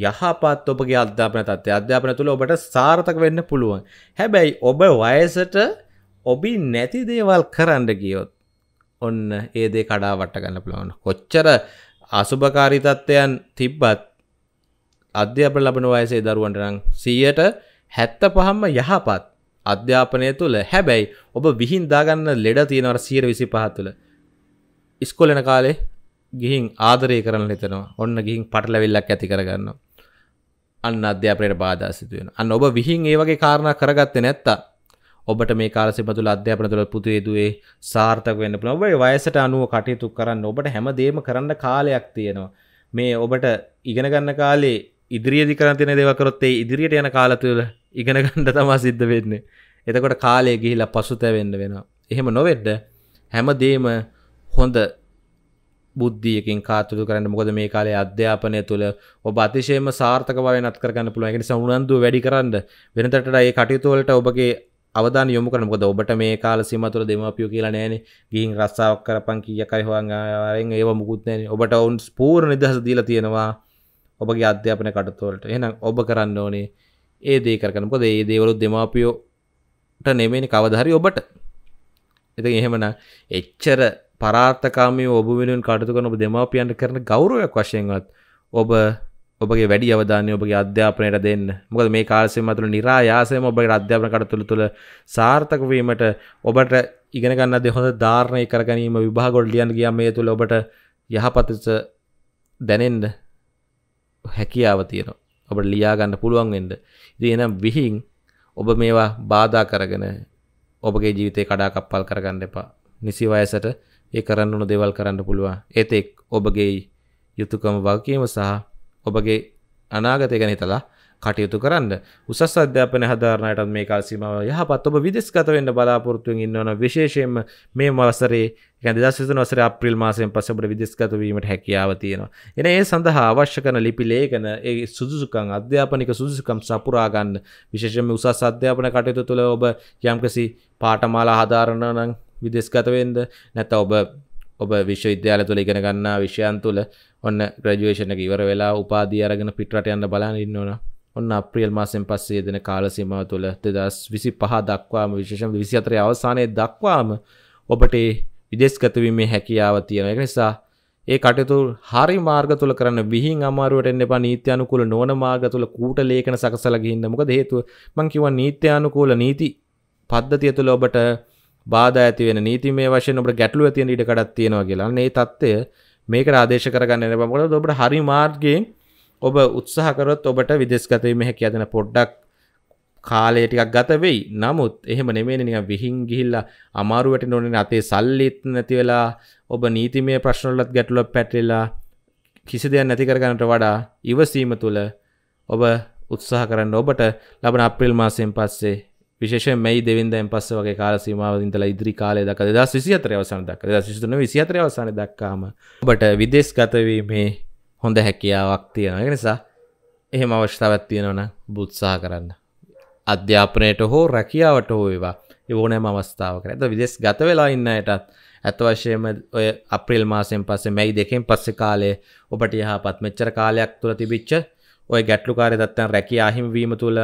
යහපත් ඔබගේ අධ්‍යාපන තත්ත්වය අධ්‍යාපන තුළ ඔබට සාර්ථක වෙන්න පුළුවන්. හැබැයි ඔබ වයසට ඔබි නැති දේවල් කරන්න ගියොත් ඔන්න ඒ දේ කඩා වට ගන්න පුළුවන්. කොච්චර අසුභකාරී තත්ත්වයන් තිබ්බත් අධ්‍යාපන ලබන වයසේ දරුවන්ට නම් 175ම යහපත් අධ්‍යාපනය තුළ හැබැයි ඔබ විහිං දාගන්න ලෙඩ තියෙනවා 125 තුළ. ඉස්කෝලේ යන කාලේ ගිහින් ආදරය කරන හිතනවා ඔන්න ගිහින් පටලැවිල්ලක් ඇති කරගන්නවා අන්න අධ්‍යාපනයට බාධා සිදු වෙනවා අන්න ඔබ විහිං ඒ වගේ කාරණා කරගත්තේ නැත්තා ඔබට මේ කාලසි පතුල අධ්‍යාපන තුළ පුතු යුතුේ සාර්ථක වෙන්න පුළුවන් ඔබේ වයසට අනුව කටයුතු කරන්න ඔබට හැමදේම කරන්න කාලයක් තියෙනවා මේ ඔබට ඉගෙන ගන්න කාලේ ඉදිරියේදී කරන් තියෙන දේවල් කරොත් ඒ ඉදිරියට යන කාල තුළ ඉගෙන ගන්න තමයි සිද්ධ වෙන්නේ එතකොට කාලය ගිහිලා පසුතැවෙන්න වෙනවා එහෙම නොවෙන්න හැමදේම හොඳ බුද්ධියකින් කාතුළු කරන්න මොකද මේ කාලේ අධ්‍යාපනය තුළ ඔබ අතිශයම සාර්ථකව වෙනත් කරගන්න පුළුවන් ඒ නිසා උනන්දු වැඩි කරන්න වෙනතට ඒ කටයුතු වලට ඔබගේ අවධාන යොමු කරන මොකද ඔබට මේ කාල සීමාව තුළ දෙමාපියෝ කියලා නැහැනේ ගිහින් රස්සාවක් කරපන් කීයක් හරි හොයන් ආවරෙන් ඒව මුකුත් නැහැනේ ඔබට වුන් පූර්ණ නිදහස දීලා තියෙනවා ඔබගේ අධ්‍යාපන කටයුතු වලට එහෙනම් ඔබ කරන්න ඕනේ ඒ දේ කරගන්න මොකද ඒ දේවලුත් දෙමාපියෝට නෙමෙයිනේ කවදා හරි ඔබට ඉතින් එහෙමනම් එච්චර පරාර්ථකාමී ඔබ වෙනුවෙන් කටයුතු කරන ඔබ දෙමාපියන්ට කරන ගෞරවයක් වශයෙන්වත් ඔබ ඔබගේ වැඩි අවධානය ඔබගේ අධ්‍යාපනයට දෙන්න මොකද මේ කාලසය මතුළ නිරායාසයම ඔබගේ අධ්‍යාපන කටතුළ තුළ සාර්ථක වීමට ඔබට ඉගෙනගන්න දෙහොඳ ධාරණය කරගැනීම විභාගොල් ලියන් ගියම් මේ තුළ ඔබට යහපතස දැනෙන්න හැකියාව තියෙනවා ඔබට ලියාගන්න පුළුවන් වෙන්න ඉති එනම් විහින් ඔබ මේවා බාධා කරගෙන ඔබගේ ජීවිතය කඩාකප්පල් කරගන්න එපා නිසි වයසට ඒ කරන්න උණු දේවල් කරන්න පුළුවන්. ඒතෙක් ඔබගේ යුතුයකම වගකීම සහ ඔබගේ අනාගතය ගැන හිතලා කටයුතු කරන්න. උසස් අධ්‍යාපන හදාරණයටත් මේ කාල සීමාව යහපත් ඔබ විදේශගත වෙන්න බලාපොරොත්තු වෙමින් ඉන්නවන විශේෂයෙන්ම මේ වසරේ කියන්නේ 2023 වසරේ අප්‍රේල් මාසයෙන් පස්සේ අපිට විදේශගත වීමට හැකියාව තියෙනවා. එන ඒ සඳහා අවශ්‍ය කරන ලිපි ලේඛන ඒ සුදුසුකම් අධ්‍යාපනික සුදුසුකම් සපුරා ගන්න. විශේෂයෙන්ම උසස් අධ්‍යාපන කටයුතු තුළ ඔබ යම්කිසි පාඨමාලා හදාරනවා නම් විදෙස්ගතවෙන්ද නැත ඔබ ඔබ විශ්වවිද්‍යාල තුළ ඉගෙන ගන්නා විෂයන් තුළ ඔන්න ග්‍රජුවේෂණ ඉවර වෙලා උපාදී අරගෙන පිටරට යන්න බලාන්න ඉන්නවන ඔන්න අප්‍රියල් මාසෙන් පස්සේ දෙන කාලසීමාව තුළ දෙදස් විසි පහ දක්වාම විශේෂම විසි අතරය අවසානය දක්වාම ඔබට විදෙස්ගතවීමේ හැකියාව තියෙන එක නිසා ඒ කටයුතු හරි මාර්ග තුල කරන්න විහිං අමාරුවට එන්න එපා නීත්‍යානුකූල නොවන මාර්ග තුල කූට ලේඛන සකසලා ගිහින්න මොකද හේතුව මම කියවා නීත්‍යානුකූල නීති පද්ධතිය තුල ඔබට බාධා ඇති වෙන නීතිමය වශයෙන් ඔබට ගැටලුව තියෙන ඉඩ කඩක් තියෙනවා කියලා. මේ தත්ත්වය මේකට ආදේශ කරගන්න නෑ මොකද ඔබට හරි මාර්ගයෙන් ඔබ උත්සාහ කරොත් ඔබට විදේශගත වීම හැකියාව දෙන පොඩ්ඩක් කාලය ටිකක් ගත වෙයි. නමුත් එහෙම නෙමෙයි නිකන් විහිං ගිහිල්ලා අමාරු වැටෙන්න ඕනේ අතේ සල්ලිත් නැති වෙලා ඔබ නීතිමය ප්‍රශ්න වලත් ගැටලුවක් පැටලිලා කිසි දෙයක් නැති කරගන්නට වඩා ඉවසීම තුළ ඔබ උත්සාහ කරන්න ඔබට ලබන අප්‍රේල් මාසයෙන් පස්සේ විශේෂ මේ දෙවින්දයන් පස්ස වගේ කාල සීමාවදින්තලා ඉදිරි කාලය දක් දෙදා සිසිහතර අවසන දක් දෙදා සිිතුන විසිහතර අවසන දක්කාම ඔබට විදෙස් ගතවීමේ හොඳ හැකියාවක් තියෙන නිසා එහෙම අවශ්‍යතාවත් තියෙනවන බුත්සාහ කරන්න අධ්‍යාපනයට හෝ රැකියාවට හෝ ඒවා ඕනෑම අවස්ථාවක ඇත විදෙස් ගත වෙලා ඉන්නයටත් ඇත වශයම ඔය අප්‍රිල් මාසෙන් පස්සේ මැයි දෙකෙන් පස්සෙ කාලය ඔබට යහපත් මෙච්චර කාලයක් තුළ තිබිච්ච ඔය ගැටලුකාරය දත්තන් රැකි අහිමවීම තුළ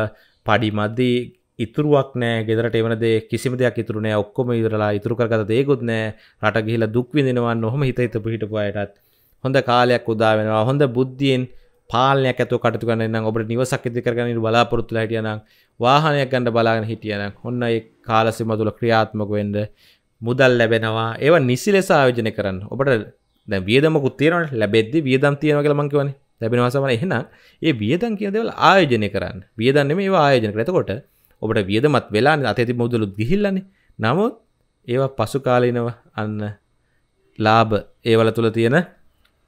පඩිමද්දී ඉතුරුවක් නෑ ගෙදරට එවනදේ කිසිම දෙයක් ඉතුරු නෑ ඔක්කොම ඉදරලා ඉතුරු කරගත දේකුත් නෑ රට ගිහිලා දුක් විඳිනවා නොහොම හිත හිතපු හිටපු අයටත් හොඳ කාලයක් උදා වෙනවා හොඳ බුද්ධියෙන් පාලනයක් ඇතුව කටයුතු කරන නම් ඔබට නිවසක් ඉදිරි කරගෙන ඉන්න බලාපොරොත්තුලා හිටියනම් වාහනයක් ගන්න බලාගෙන හිටියනම් ඔන්න ඒ කාලසීමා තුළ ක්‍රියාත්මක වෙන්න මුදල් ලැබෙනවා ඒවා නිසි ලෙස ආයෝජනය කරන්න ඔබට දැන් වියදමකුත් තියෙනවනේ ලැබෙද්දි වියදම් තියෙනවා කියලා මම කියවනේ ලැබෙනවා සමහර එහෙනම් ඒ වියදම් කියන දේවල් ආයෝජනය කරන්න වියදම් නෙමෙයි ඒවා ආයෝජනය කරලා එතකොට ඔබට වියදමත් වෙලා අතති මුදලුත් ගිහිල්ලන්නේ නමුත් ඒවා පසුකාලීනව අන්න ලාබ ඒවල තුළ තියෙන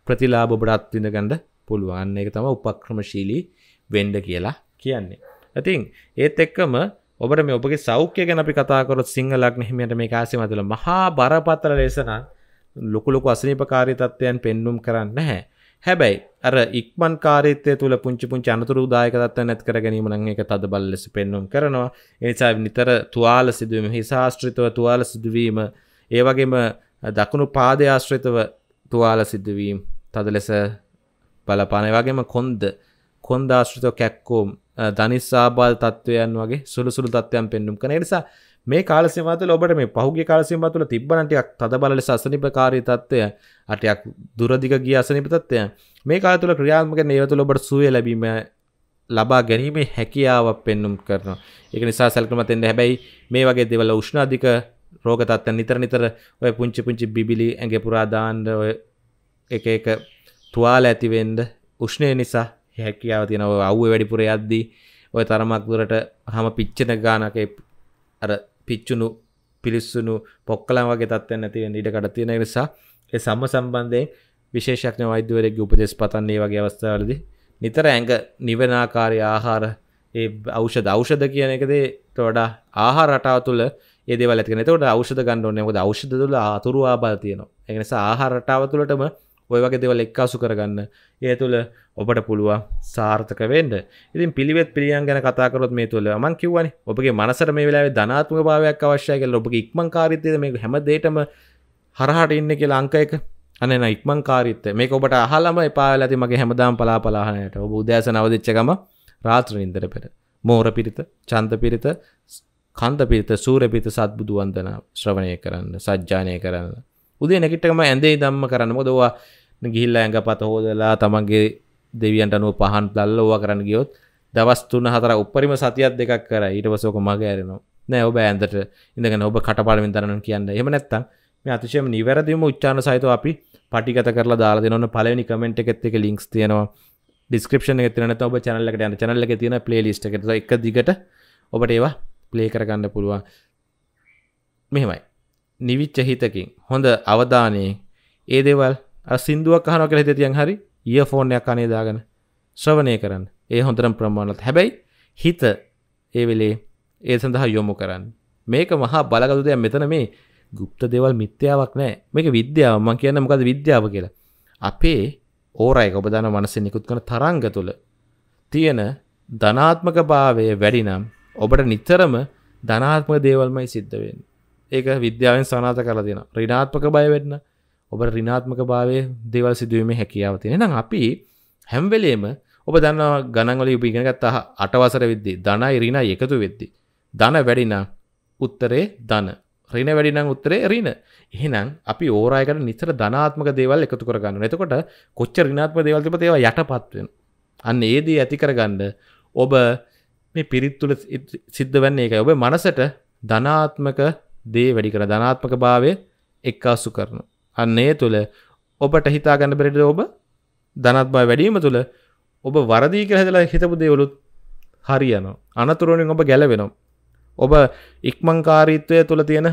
ප්‍රතිලාබ ඔබටත් විඳ ගණඩ පුළුවන් එක තම උපක්‍රමශීලී වෙන්ඩ කියලා කියන්නේ. ඇතින් ඒත් එක්කම ඔබට මේ ඔබගේ සෞඛ්‍ය ගැන අපි කතාකොත් සිංහලක් නහිමට මේ කාසි මතුල මහා බරපතර ලේසන ලොකුලොකු අසනීපකාරී තත්වයන් පෙන්නුම් කරන්න හැ හැබැයි අර ඉක්මන් කාරතය තුළ පුංචි පුංචි අනතුරු දායකතත් නැත් කර ගැනීම න එක තද බල ලෙස පෙන්නුම් කරනවා එනිසා නිතර තුවාල සිදුවීම හිසාස්ත්‍රිතව තුවාල සිදුවීම ඒ වගේම දකුණු පාදයාශ්‍රිතව තුවාල සිදුවීම් තද ලෙස බලපානය වගේම කොන්ද කොන්දාශ්‍රිතව කැක්කෝම් දනිස්සාබාල් තත්ත්වයන් වගේ සුළු සුළු තත්වයන් පෙන්නුම් කන නිසා මේ කාලසිමා තුළ ඔබට මේ පහුගිය කාලසිමා තුළ තිබ්බන ටිකක් තදබල ලෙස අසනීපකාරී තත්ත්වය අටයක් දුරදිග ගිය අසනීප තත්ත්වය මේ කාල තුළ ක්‍රියාත්මක වෙන ඒවා තුළ ඔබට සුවය ලැබීම ලබා ගැනීමේ හැකියාවක් පෙන්눔 කරනවා. ඒක නිසා සැලකීමත් එන්න හැබැයි මේ වගේ දේවල් උෂ්ණ අධික රෝග තත්ත්වයන් නිතර නිතර ඔය පුංචි පුංචි බිබිලි ඇඟේ පුරා දාන්න ඔය එක එක තුවාල ඇති වෙන්න උෂ්ණය නිසා හැකියාව තියෙනවා. ඔය අවුවේ වැඩිපුර යද්දී ඔය තරමක් දුරට හැම පිච්චෙන ගානක අර පිච්චුණු පිරිස්සුණු පොක්කලම් වගේ තත්ත්වයන් නැති වෙන්න ඉඩ කඩ තියෙන නිසා ඒ සම්ම සම්බන්ධයෙන් විශේෂඥ වෛද්‍යවරයෙක්ගේ උපදෙස් පතන්නේ වගේ අවස්ථාවලදී නිතර ඇඟ නිවන ආකාරයේ ආහාර ඒ ඖෂධ ඖෂධ කියන එකදේ වඩා ආහාර රටාව තුළ ඒ දේවල් ඇති කරන. ඒකට ඖෂධ ගන්න ඕනේ. මොකද ঔෂධ තුළ ආතුරු ආබාධ තියෙනවා. ඒ නිසා ආහාර රටාව තුළටම ඔය වගේ දෙවල් එක්කාසු කරගන්න ඒ තුළ ඔබට පුළුවන් සාර්ථක වෙන්ඩ ඉතින් පිළිවෙත් පිළියන් ගැන කතාකරොත් මේ තුළ මං කිව්වනි ඔබගේ මනසර මේ වෙලා ධනාත්ම භාවයක් අවශ්‍යය කල ඔබ ඉක්මං කාරිතය මේ හැමදේටම හරහට ඉන්න කියලා අංකයක අනන ඉක්මං කාරිත්ත මේ ඔබට අහලම එපාල ඇති මගේ හැමදාම් පලාපලාහනයට ඔබ උදෑස නවදිච්චකම රාත්‍ර ඉන්දර පෙර මෝර පිරිත චන්ත පිරිත කන්ද පිරිත සූර පිත සත්බුදුවන්දන ශ්‍රවණය කරන්න සජ්ජානය කරන්න උදේ නැකිටකම ඇඳේ දම්ම කරන්න මොදවා ගිහිල්ල ඇඟ පත හෝදලා තමන්ගේ දෙවියන්ට අනුව පහන් ලල්ලවා කරන්න ගියොත් දවස්තුන හතර උපරිම සතියත් දෙකක් කර ඊට පසෝක මග ඇරනවා නෑ ඔබ ඇන්දට ඉඳගෙන ඔබ කටපාලමින් තරන කියන්න එම නැත්තම් මේ අතිශයම නිවැරදිම උච්චාන සහිත අපි පටිගත කරලා දාලා දෙනවන පලවෙනි කමෙන්ට් එකෙත් එක ලින්ක්ස් තියෙනවා ඩිස්ක්‍රපෂන එක තියන ඔබ චැනල්ලකට යන චැනල්ලක තියෙන ප්ලේලිස්ට එකට එක දිගට ඔබට ඒවා ප්ලේ කරගන්න පුළුවන් මෙහෙමයි නිවිච්ච හිතකින් හොඳ අවධානයෙන් ඒ දේවල් සිින්දුවක් කහන කළ හිතතියන් හරි ඒ ෆෝර්ණයක් අනේදාගෙන ශ්‍රවණය කරන්න ඒ හොඳරම් ප්‍රමාණත් හැබැයි හිත ඒ වෙලේ ඒ සඳහා යොමු කරන්න මේක මහා බලගතු දෙයක් මෙතන මේ ගුප්ත දෙවල් මිත්‍යාවක් නෑ මේක විද්‍යාව මං කියන්න මොකද විද්‍යාව කියලා අපේ ඕරයි ඔබදාන මනසින් නිකුත් කන තරංග තුළ තියෙන ධනාත්මක භාවය වැඩිනම් ඔබට නිතරම ධනාත්මක දේවල්මයි සිද්ධවෙන් ඒක විද්‍යාවෙන් සනාත කරලා දෙෙන රිනාත්මක බය වෙන්න ඔබ රිනාත්මක භාවය දේවල් සිදුවීම හැකියාව තියෙන නම් අපි හැම්වෙලේම ඔබ දන්නවා ගණන්වල ඔබ ඉගෙනගත්ත අටවසර වෙද්දී ධනයි ඍණයි එකතු වෙද්දී ධන වැඩි නම් උත්තරේ ධන ඍණ වැඩි නම් උත්තරේ ඍණ එහෙනම් අපි ඕරායකට නිතර ධනාත්මක දේවල් එකතු කරගන්න ඕනේ එතකොට කොච්චර ඍණාත්මක දේවල් තිබ්බද ඒවා යටපත් වෙන අන්න ඒ දේ ඇති කරගන්න ඔබ මේ පිරිත් තුල සිද්ධ වෙන්නේ ඒකයි ඔබේ මනසට ධනාත්මක දේ වැඩි කර ධනාත්මක භාවය එක්කාසු කරනවා අන්නේ තුළ ඔබට හිතා ගන්න පෙරිට ඔබ ධනත්බා වැඩීම තුළ ඔබ වරදී කරහදලා හිතපුදේ ඔලුත් හරියන අනතුරුවනින් ඔබ ගැලවෙනම් ඔබ ඉක්මංකාරීත්වය තුළ තියෙන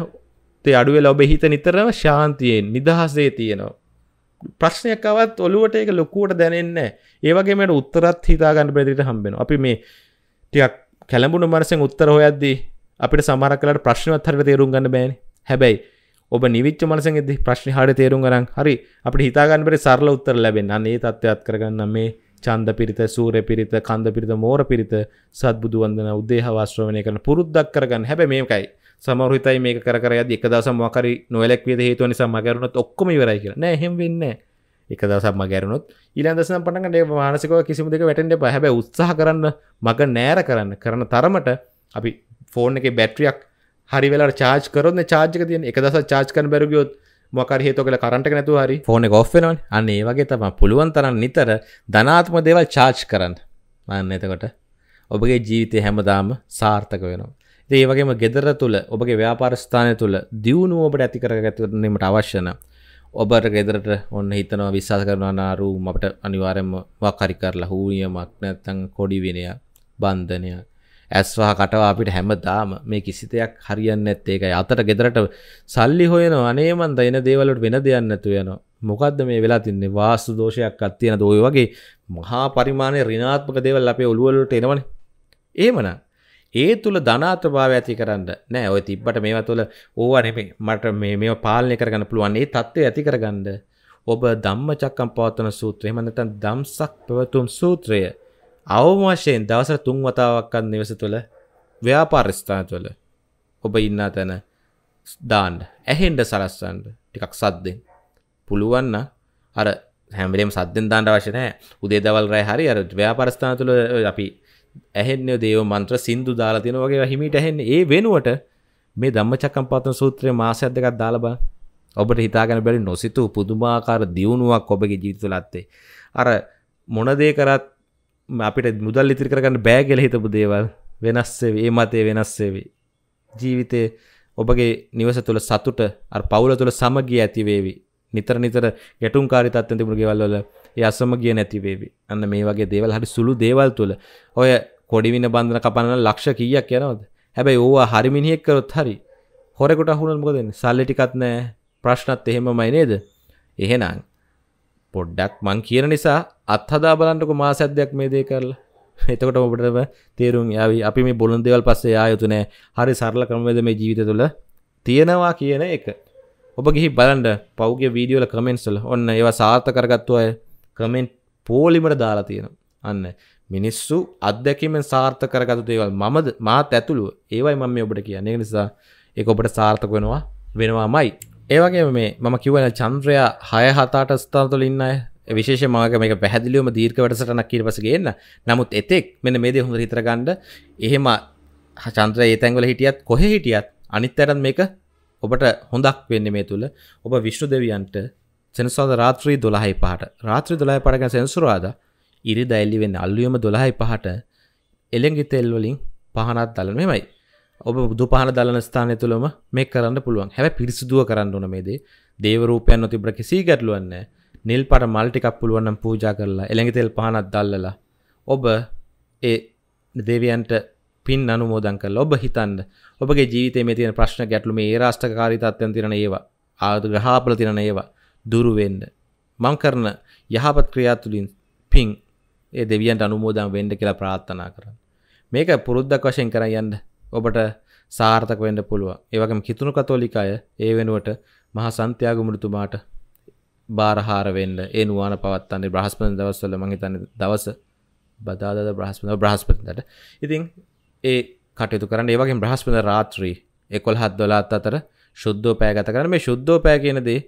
තේ අඩුවෙල ඔබ හිත නිතරව ශාන්තියෙන් නිදහසේ තියෙනවා ප්‍රශ්නයක් අවත් ඔලුවට එක ලොකුවට දැනෙන්න ඒවගේමට උත්තරත් හිතාගන්න පැදිට හම්බෙන අපි මේ ටියක් කැළඹුණු මනසෙන් උත්තර හොයද්දී අපිට සමරකලට ප්‍රශ්නවත් හරිට තේරුම් ගන්න බෑන හැබැයි ඔබ නිවිච්ච මනසෙන්ද ප්‍රශ්න හට තේරුම් ගරන් හරි අපි හිතාගන්නට සරල උත්තර ලැබෙන් අන්නේ තත්ත්වයක් කරගන්න මේ චන්ද පිරිත සූර පිරිත කන්ද පිරිත මෝර පිරිත සත්බුදු වන්දන උදේ හවාශ්‍රවණය කරන පුරුද්දක් කරගන්න හැබ මේකයි සමරහිතයි මේ කරය එකදසම කරි නොලක් විද හේතුව නිසා මගරුණත් ඔක්කොම වරයි කිය නෑ හෙම වෙන්න එකදසම ගැරුණුත් ඉලන්දස පටන්ට මානසිකව කිසිම දෙක වැටෙන්ට පහැබ උත්සාහ කරන්න මග නෑර කරන්න කරන තරමට අපි ෆෝර්න එක බැට්‍රියක් හරි වෙලා චාච් කරන චාර්ජක තියන එක දස චාචකන බැරගයොත් මොකර හේතු කළ කරට නැතු හරි ෆෝන ගොෆ්ෙනවන් අන්න ඒ වගේ තම පුළුවන් තරන් නිතර ධනාත්ම දේවල් චාච් කරන්න අන්න එතකොට ඔබගේ ජීවිතය හැමදාම සාර්ථක වෙනවා ඒ වගේම ගෙදර තුළ ඔබගේ ව්‍යාපාරස්ථානය තුළ දියුණු ඔබට ඇතිකරගැතිවරීමට අවශ්‍යන ඔබට ගෙදරට ඔන්න හිතනවා විශ්වාස කරනවා නාරූම් අපට අනිවාරෙන්ම වකරි කරලා හූනියමක් නැත්තං කොඩි වෙනය බන්ධනයක් ඇස්වා කටවා අපිට හැමදාම මේ කිසි දෙයක් හරියන්න ඇත් ඒකයි අතට ගෙදරට සල්ලි හොයන අනේමන් දයින දේවලට වෙන දෙයන්නතු යන මොකක්ද මේ වෙලා තින්නේ වාස්තු දෝෂයක් අත්තියන දෝය වගේ මහා පරිමාණය රිනාත්මක දේවල් අපේ ඔළුවලට එනවන ඒමන ඒ තුළ ධනාත්‍රභාව ඇති කරන්න නෑ ඔය තිබ්බට මේවා තුළ ඕවා නෙමේ මට මේ මේ පාලනය කරගන්න පුළුවන් ඒ තත්ත්වය ඇති කරගන්න ඔබ ධම්ම චක්කම් පවත්තන සූත්‍රය මනතන් දම්සක් පැවතුම් සූත්‍රය අවම වශයෙන් දවසර තුන් වතාවක්කත් නිවස තුළ ව්‍යාපාර ස්ථාන තුළ ඔබ ඉන්නා තැන දාන්න ඇහෙන්ට සලස්සන්ට ටිකක් සද්දෙන් පුළුවන්න අර හැමලේම සද්දෙන් දාන්න වශනය උදේ දවල් රෑ හරි අර ව්‍යාපරස්ථාන තුළ අපි ඇහෙන්නේ දේව මන්ත්‍ර සින්දු දාලා තියෙන වගේ හිමිට ඇහෙන්නේ ඒ වෙනුවට මේ ධම්මචක්කම්පවත්තන සූත්‍රයේ මාසයක් දෙකක් දාලා බලන්න. ඔබට හිතාගෙන බැරි නොසිතූ පුදුමාකාර දියුණුවක් ඔබගේ ජීවිතවල ඇත්තේ. අර මොන දේ කරත් අපිට මුදල් ඉතිරි කරගන්න බෑ කියල හිතපු දේවල් වෙනස්සේ ඒ මතය වෙනස්සේවි. ජීවිතය ඔබගේ නිවස තුළ සතුට අ පවුල තුළ සමගිය ඇතිවේවි නිතර නිතර ගැටුම් කාරිතත්ත තිබුණ ගෙවල්වල ඒ අසම කිය නැතිවේවි අන්න මේ වගේ දේවල් හරි සුළු දේවල් තුළ ඔය කොඩිවින බන්ධන කපන්න ලක්ෂ කීයක් යනවද හැබැයි ඕවා හරිමිනිියෙක් කරොත් හරි හොරකොට හුණන් මොකදෙන් සල්ලිටිකත් නෑ ප්‍රශ්නත් එහෙමමයි නේද එහෙනම් පොඩ්ඩක් මං කියන නිසා අත්හදා බලන්නක මාසැද්දයක් මේ දේ කරලා එතකොට ඔබටම තේරුම් යාව අපි මේ බොලන් දෙවල් පස්සේ ආයුතුනෑ හරි සරල ක්‍රමවද මේ ජීවිත තුළ තියෙනවා කියන එක ඔබ ගිහි බලන්ඩ පෞගගේ වීඩියෝල කමෙන්ස්ල් ඔන්න ඒවා සාර්ථ කරගත්තු අය කමෙන්ට් පෝලිමට දාලා තියෙන අන්න මිනිස්සු අත්දැකීමෙන් සාර්ථ කරගතු දේවල් මමද මාත් ඇතුළුව ඒවයි මම ඔබට කියන්නේ නිසා ඒ ඔබට සාර්ථක වෙනවා වෙනවාමයි ඒවගේ මේ මම කිවන චන්ද්‍රයා හය හතාට ස්ථාතුල ඉන්න විශේෂ මාග මේක පැහැදිලියම දීර්ක වැටසටනක් කිරපසගේන්න නමුත් එතෙක් මෙන මේදේ හොඳ හිතරගන්ඩ එහෙම හචන්ත්‍ර ඒතැන්වල හිටියත් කොහෙ හිටියත් අනිත්තරන් මේක ඔබට හොඳක් වෙන්න මේ තුළ ඔබ විශ්ණු දෙවියන්ට සෙනසාද රාත්‍රී දොළහයි පහට රාත්‍රී දොළයි පටක සෙන්සුරවාද ඉරි දැල්ලි වෙන්න අල්ලියම දොළහයි පහට එළෙගි තෙල්වලින් පහනත් දලන මෙමයි ඔබ දුපහන දලන ස්ථානය තුළම මේ කරන්න පුළුවන් හැබ පිරිසිදුව කරන්න ඕන මේදේ දේවරූපයන් නොති බ්‍රක සීගැටලුවන්න නිල් පට මල්ටිකක් පුළුවන්නම් පූජා කරලා එළඟ තෙල් පහනත් දල්ලලා ඔබ ඒ දෙවියන්ට පින් අනුමෝදන් කළ ඔබ හිතන්න ඔබගේ ජීවිතය මේ තියෙන ප්‍රශ්න ගැටලු මේ රාෂ්ටකාරිතත්වයන් තිරන ඒවා ආදු ග්‍රහාපල තිරන ඒවා දුරුවෙන්ඩ මං කරන යහපත් ක්‍රියා තුළින් පින් ඒ දෙවියන්ට අනුමෝදන් වෙන්ඩ කියලා ප්‍රාත්ථනා කරන්න මේක පුරුද්ධක් වශයෙන් කරයන්න ඔබට සාර්ථක වෙන්න පුළුවන්. ඒ වගේම කිතුණු කතෝලිකය ඒ වෙනුවට මහා සන්තියාගෝ මුනිතුමාට බාරහාර වෙන්න ඒ නුවණ පවත්න්නේ බ්‍රහස්පති දවස්වල මම හිතන්නේ දවස බදාදාද බ්‍රහස්පති බ්‍රහස්පතින්ට. ඉතින් ඒ කටයුතු කරන්න ඒ වගේම බ්‍රහස්පති රාත්‍රී 11 12 අතර සුද්ධෝපය ගත කරන්න මේ සුද්ධෝපය කියන දේ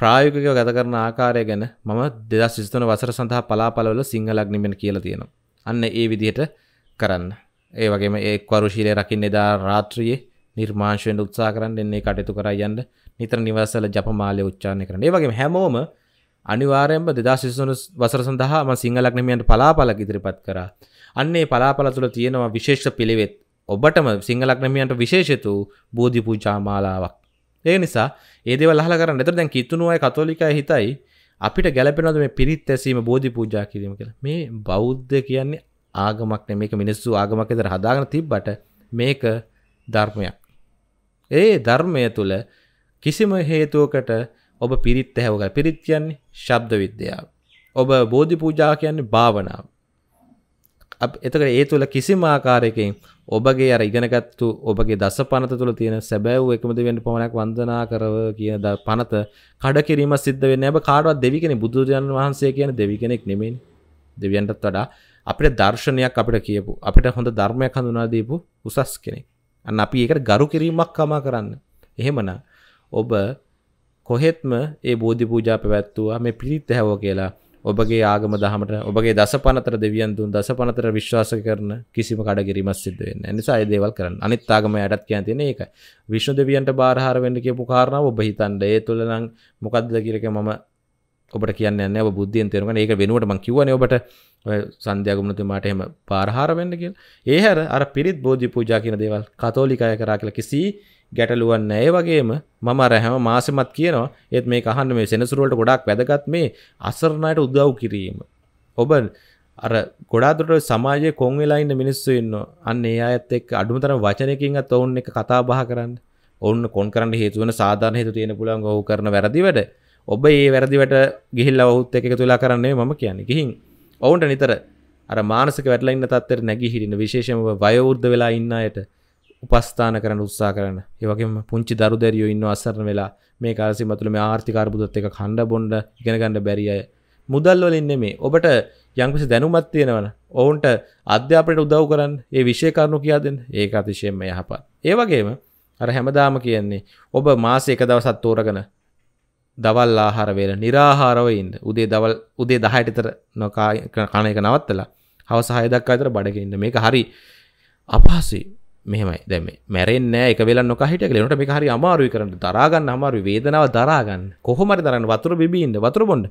ප්‍රායෝගිකව ගත කරන ආකාරය ගැන මම 2023 වසර සඳහා පලාපලවල සිංහලක් නිමෙන් කියලා තියෙනවා. අන්න ඒ විදිහට කරන්න. ඒ වගේම එක් වරුශීලය රකින්න එදා රාත්‍රියයේ නිර්මාංශයෙන් උත්සා කරන්න එන්නේ කටයුතු කරා යන්න නිතර නිවසල ජපමාලය උච්චාරණය කරන්න. ඒ වගේම හැමෝම අනිවාරයෙන්ම දෙදාශිසුණු වසර සඳහා ම සිංහලක්නමියන්ට පලාපලක් ඉදිරිපත් කරා. අන්නේ පලාපල තුළ තියෙනවා විශේෂ පිළිවෙත් ඔබටම සිංහලක්නමියන්ට විශේෂතු බෝධි පූජාමාලාවක්. ඒ නිසා ඒදව ලහ කර නතර දැන් කිතුනුවයි කතෝලිකයි හිතයි අපිට ගැලපෙනද මේ පිරිත් ඇසීම බෝධි පූජා කිරීම කියලා මේ බෞද්ධ කියන්නේ ආගමක් නෙමෙයි මේක මිනිස්සු ආගමක් විතර හදාගෙන තිබ්බට මේක ධර්මයක්. ඒ ධර්මය තුල කිසිම හේතුවකට ඔබ පිරිත් ඇහුවගල පිරිත් කියන්නේ ශබ්ද විද්‍යාව. ඔබ බෝධි පූජා කියන්නේ භාවනාව. එතකට ඒ තුළ කිසිම ආකාරයකින් ඔබගේ අර ඉගෙනගත්තු ඔබගේ දස පනත තුළ තියෙන සැබැව් එකමද වෙන්න පමණක් වන්දනා කරව කියන පනත කඩ කිරීම සිද්ධ වෙන්න බ කාඩුවත් දෙවි කෙනෙ බුදුරජාණන් වහන්සේ කියන දෙවි කෙනෙක් නෙමෙයි දෙවියන්ටත් වඩා අපිට දර්ශනයක් අපිට කියපු අපිට හොඳ ධර්මයක් හඳුනාදීපු උසස් කෙනෙක් අන්න අපි ඒකට ගරු කිරීමක් කමා කරන්න එහෙමන ඔබ කොහෙත්ම ඒ බෝධි පූජා පැවැත්තුවා මේ පිරිත් ඇහැව කියලා ඔබගේ ආගම දහමට ඔබගේ දස පනතර දෙවියන් දුන් දස පනතර විශ්වාස කරන කිසිම කඩකිරීමක් සිද්ධ වෙන්නේ නිසා ඒ දේවල් කරන්න අනිත් ආගම යටත් කියන තියෙන ඒක විශ්ණු දෙවියන්ට බාරහාර වෙන්න කියපු කාරණාව ඔබ හිතන්න ඒ තුළ නම් මොකද්ද කියලා මම ඔබට කියන්නේ නැහැ ඔබ බුද්ධියෙන් තේරුම් ගන්න ඒක වෙනුවට මම කියවනේ ඔබට සන්ධ්‍යගමනතු මට එම පාරහාරවෙන්න කිය ඒ හැර අර පිරිත් බෝධි පූජා කියන දේවල් කතෝලිකය කරා කියල කිසි ගැටලුවන්න ඒ වගේම මම රැහැම මාසමත් කියනවා ඒත් මේ කහන්න මේ සෙනසුරුවට ගොඩක් වැදගත් මේ අසරණයට උදව් කිරීම ඔබ අර ගොඩාතුට සමාජය කොන් වෙලාඉන්න මිනිස්සු ඉන්න අන්න ඒ අඇත් එක් අඩුම තර වචනයකින් අත ඔවුන් එක කතා බහ කරන්න ඔන්න කොන් කරන්න හේතුවන සාධාන හේතු තියෙන පුළන් ඔහු කරන වැරදිවට ඔබ ඒ වැරදිවට ගිහිල්ල ඔහුත් එක තුලා කරන්නේ මම කියන්නේ ගිහින් ඔවුන්ට නිතර අර මානසක වැටලඉන්න තත්තර නැගි හිටින විශේෂම වයවෘද්ධ වෙලා ඉන්නයට උපස්ථාන කරන උත්සා කරන ඒවගේම පුංචි දරු දැරියෝ ඉන්න අසරන වෙලා මේ කාලසි මතුළම ආර්ථිකාර්බුදත් එක කණ්ඩ බොන්ඩ ඉගෙනගන්න බැරිය මුදල්වල ඉන්න මේ ඔබට යංකිසි දැනුමත් තියෙනවන ඔවුන්ට අධ්‍යාපනයට උදව් කරන්න ඒ විශෂයකරණු කියාදෙන් ඒ අතිශයෙන්ම යහපත් ඒවගේම අර හැමදාම කියන්නේ ඔබ මාස එක දවසත් තෝරගන දවල් ආහාර වේල निराහාරව ඉන්න. උදේ දවල් උදේ 10ට විතර නොකා කන එක නවත්තලා හවස 6 දක්වා විතර බඩගෙන ඉන්න. මේක හරි අපහසුයි. මෙහෙමයි. දැන් මේ මැරෙන්නේ නැහැ එක වෙලක් නොකා හිටිය කියලා. ඒකට මේක හරි අමාරුයි කරන්න. දරා ගන්න අමාරුයි. වේදනාව දරා ගන්න. කොහොම හරි දරන්න. වතුර බිබී ඉන්න. වතුර බොන්න.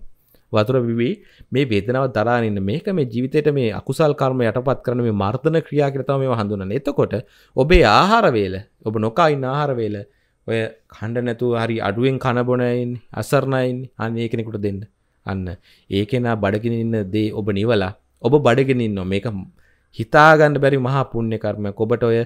වතුර විවී මේ වේදනාව දරාගෙන ඉන්න මේක මේ ජීවිතේට මේ අකුසල් කර්ම යටපත් කරන මේ මර්ධන ක්‍රියා කියලා තමයි මේව හඳුන්වන්නේ. එතකොට ඔබේ ආහාර වේල, ඔබ නොකා ඉන්න ආහාර වේල ඔය කණ්ඩ නැතුව හරි අඩුවෙන් කණබොනයින් අසරණයින් අන්න ඒ කෙනෙකුට දෙන්න අන්න ඒ කෙනා බඩගෙන ඉන්න දේ ඔබ නිවලා ඔබ බඩගෙන ඉන්නෝ මේක හිතාගන්න බැරි මහා පුණ්‍ය කර්මයක් ඔබට ඔය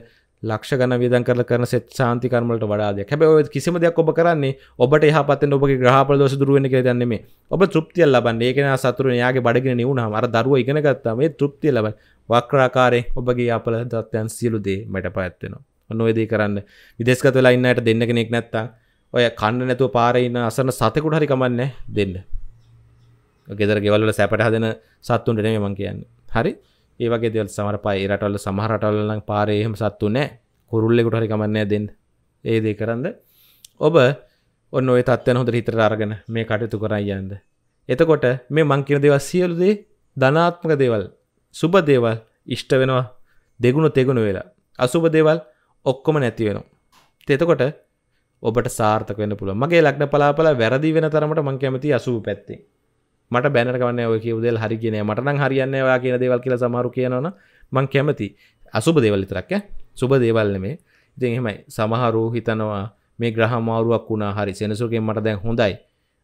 ලක්ෂ ගණන වියදම් කරලා කරන සෙත් සාන්ති කර්ම වලට වඩා දෙයක්. හැබැයි ඔය කිසිම දෙයක් ඔබ කරන්නේ ඔබට එහාපත් වෙන ඔබගේ ග්‍රහපල දෝෂ දුරු වෙන්න කියලා දන්නේ මේ. ඔබ තෘප්තිය ලබන්නේ. ඒක නා සතුරුනේ. යාගේ බඩගිනි නිවුනහම අර දරුවා ඉගෙන ගත්තාම ඒ තෘප්තිය ලබන. වක්‍රාකාරයෙන් ඔබගේ යාපල දත්තයන් සියලු දේ මැඩපයත් වෙනවා. නොයදී කරන්න විදෙස්කත ලයින්නට දෙන්න කෙනෙක් නැත්තා ඔය කණ්ඩ නැතුව පාරඉන්න අසරන සතකුට හරි කමන්න දෙන්න ගෙදර ගෙවල්ල සැපට හදන සත්තුන්ට නෙම මං කියන්න හරි ඒවගේ දෙවල් සමර පයි රටල්ල සමහරටල්ලනම් පාරයහෙම සත්තු නෑ කුරුල්ලෙකුට හරි කමන්නෑ දෙන්න ඒදේ කරන්න ඔබ ඔන්න ඔය තත්වන හොඳ හිතර අරගෙන මේ කටයුතු කරයි යන්ද එතකොට මේ මංකින දෙව සියලුදේ ධනාත්මක දේවල් සුබ දේවල් ඉෂ්ට වෙනවා දෙගුණ තෙගුණ වෙලා අසුබ දේවල් ඔක්කොම නැතිවෙනවා. තෙතකොට ඔබට සාර්ථක වෙන පුළුවන්. මගේ ලග්න පලාපල වැරදි වෙන තරමට මම කැමතියි 80 පැත්තෙන්. මට බැනර කවන්නේ ඔය කියපු දේවල් හරි කියන්නේ. මට නම් හරියන්නේ ඔයා කියන දේවල් කියලා සමහරු කියනවනම් මම කැමතියි. අසුබ දේවල් විතරක් ඈ. සුබ දේවල් නෙමෙයි. ඉතින් එහෙමයි. සමහරු හිතනවා මේ ග්‍රහ මාරුවක් වුණා හරි සෙනසුරකින් මට දැන් හොඳයි.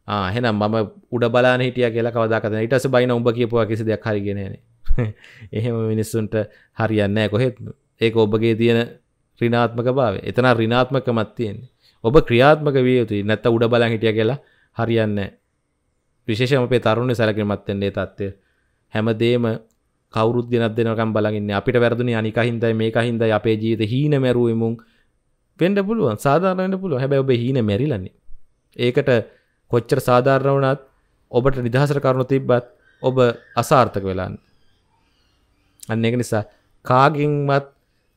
ආ එහෙනම් මම උඩ බලන්න හිටියා කියලා කවදාකද ඊට පස්සේ බයින උඹ කියපුවා කිසි දෙයක් හරියන්නේ නැහැ. එහෙම මිනිස්සුන්ට හරියන්නේ නැහැ කොහෙත්. ඒක ඔබගේ තියෙන රිනාත්මක භාව එතන රිනාත්මකමත් තියෙන්නේ ඔබ ක්‍රියාත්මක විය යුතුයි නැත්ත උඩ බලන් හිටිය කියලා හරියන්න විශේෂම අපේ තරුණය සැලකිරීමත්වෙන්නේ තත්ත්වය හැමදේම කවුරුත් ගෙනත් දෙනකම් බලගන්න අපිට වැරදුනි අනික හින්දයි මේක හින්දයි අපේ ජීවිත හීන මැරුවමුන් වෙන්ඩ පුළුවන් සාධාරණයට පුළුව හැබැ ඔබ හීන මැරිලන්නේ ඒකට කොච්චර සාධාරණ වනත් ඔබට නිදහසර කරුණු තිබ්බත් ඔබ අසාර්ථක වෙලාන්න අන්න එක නිසා කාගින්වත්